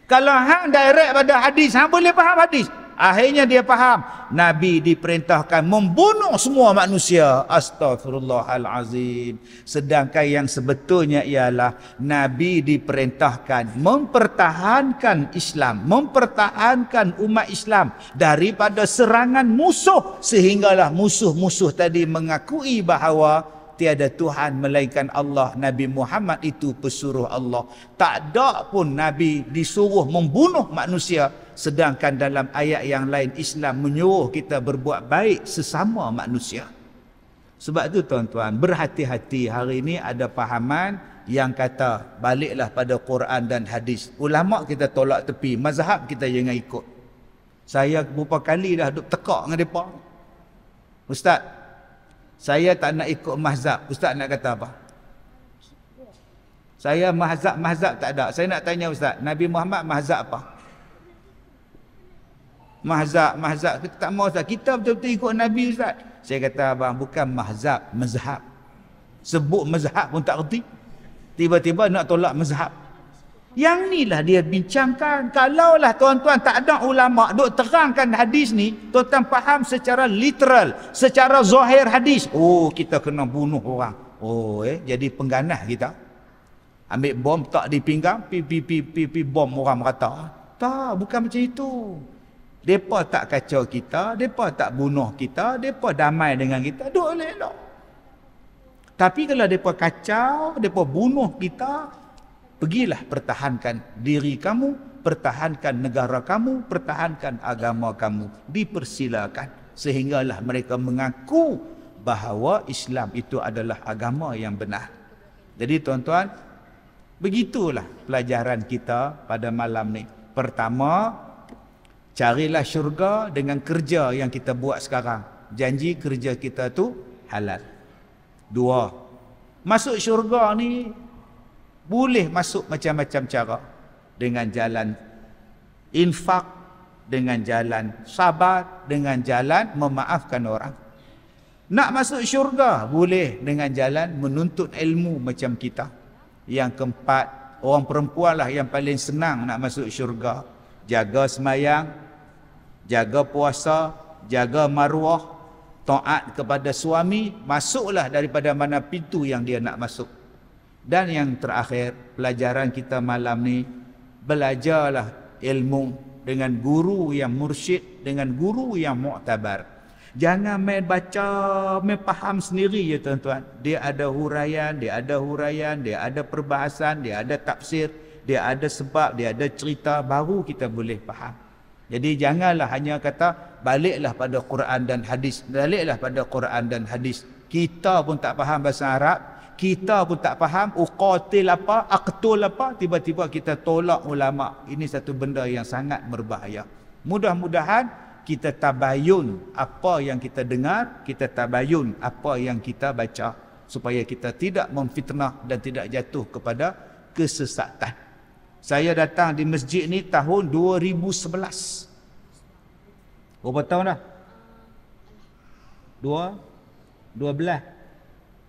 Kalau hang direct pada hadis, hang boleh faham hadis. Akhirnya dia faham Nabi diperintahkan membunuh semua manusia Astaghfirullahalazim Sedangkan yang sebetulnya ialah Nabi diperintahkan mempertahankan Islam Mempertahankan umat Islam Daripada serangan musuh Sehinggalah musuh-musuh tadi mengakui bahawa tiada Tuhan melainkan Allah Nabi Muhammad itu pesuruh Allah tak ada pun Nabi disuruh membunuh manusia sedangkan dalam ayat yang lain Islam menyuruh kita berbuat baik sesama manusia sebab itu tuan-tuan berhati-hati hari ini ada pahaman yang kata baliklah pada Quran dan hadis ulama kita tolak tepi mazhab kita jangan ikut saya beberapa kali dah duk tekak dengan depa ustaz saya tak nak ikut mazhab. Ustaz nak kata apa? Saya mazhab-mazhab tak ada. Saya nak tanya Ustaz, Nabi Muhammad mazhab apa? Mazhab, mazhab. Kita tak mahu Ustaz. Kita betul-betul ikut Nabi Ustaz. Saya kata abang, bukan mazhab, mazhab. Sebut mazhab pun tak erti. Tiba-tiba nak tolak mazhab. Yang ni lah dia bincangkan. Kalaulah tuan-tuan tak ada ulama duk terangkan hadis ni, tuan-tuan faham secara literal, secara zahir hadis. Oh, kita kena bunuh orang. Oh, eh, jadi pengganah kita. Ambil bom tak di pinggang, pi pi pi pi, pi bom orang merata. Tak, bukan macam itu. Depa tak kacau kita, depa tak bunuh kita, depa damai dengan kita. Duk elok. Tapi kalau depa kacau, depa bunuh kita, pergilah pertahankan diri kamu, pertahankan negara kamu, pertahankan agama kamu. Dipersilakan sehinggalah mereka mengaku bahawa Islam itu adalah agama yang benar. Jadi tuan-tuan, begitulah pelajaran kita pada malam ni. Pertama, carilah syurga dengan kerja yang kita buat sekarang. Janji kerja kita tu halal. Dua, masuk syurga ni boleh masuk macam-macam cara dengan jalan infak, dengan jalan sabar, dengan jalan memaafkan orang. Nak masuk syurga boleh dengan jalan menuntut ilmu macam kita. Yang keempat, orang perempuan lah yang paling senang nak masuk syurga. Jaga semayang, jaga puasa, jaga maruah, taat kepada suami, masuklah daripada mana pintu yang dia nak masuk. Dan yang terakhir pelajaran kita malam ni belajarlah ilmu dengan guru yang mursyid dengan guru yang muktabar. Jangan main baca, main faham sendiri ya tuan-tuan. Dia ada huraian, dia ada huraian, dia ada perbahasan, dia ada tafsir, dia ada sebab, dia ada cerita baru kita boleh faham. Jadi janganlah hanya kata baliklah pada Quran dan hadis. Baliklah pada Quran dan hadis. Kita pun tak faham bahasa Arab, kita pun tak faham uqatil apa aqtul apa tiba-tiba kita tolak ulama ini satu benda yang sangat berbahaya mudah-mudahan kita tabayun apa yang kita dengar kita tabayun apa yang kita baca supaya kita tidak memfitnah dan tidak jatuh kepada kesesatan saya datang di masjid ni tahun 2011 berapa tahun dah dua dua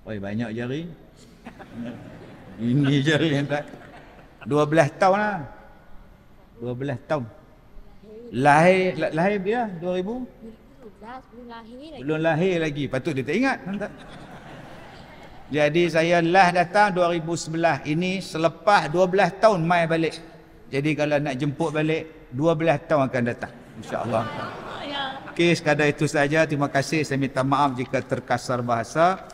Oi, banyak jari. Ini jari yang tak. 12 tahun lah. 12 tahun. Lahir, lahir dia 2000. Belum lahir Belum lahir lagi. Patut dia tak ingat. Tak? Jadi saya lah datang 2011. Ini selepas 12 tahun mai balik. Jadi kalau nak jemput balik, 12 tahun akan datang. InsyaAllah. Ya. Okey, sekadar itu saja. Terima kasih. Saya minta maaf jika terkasar bahasa.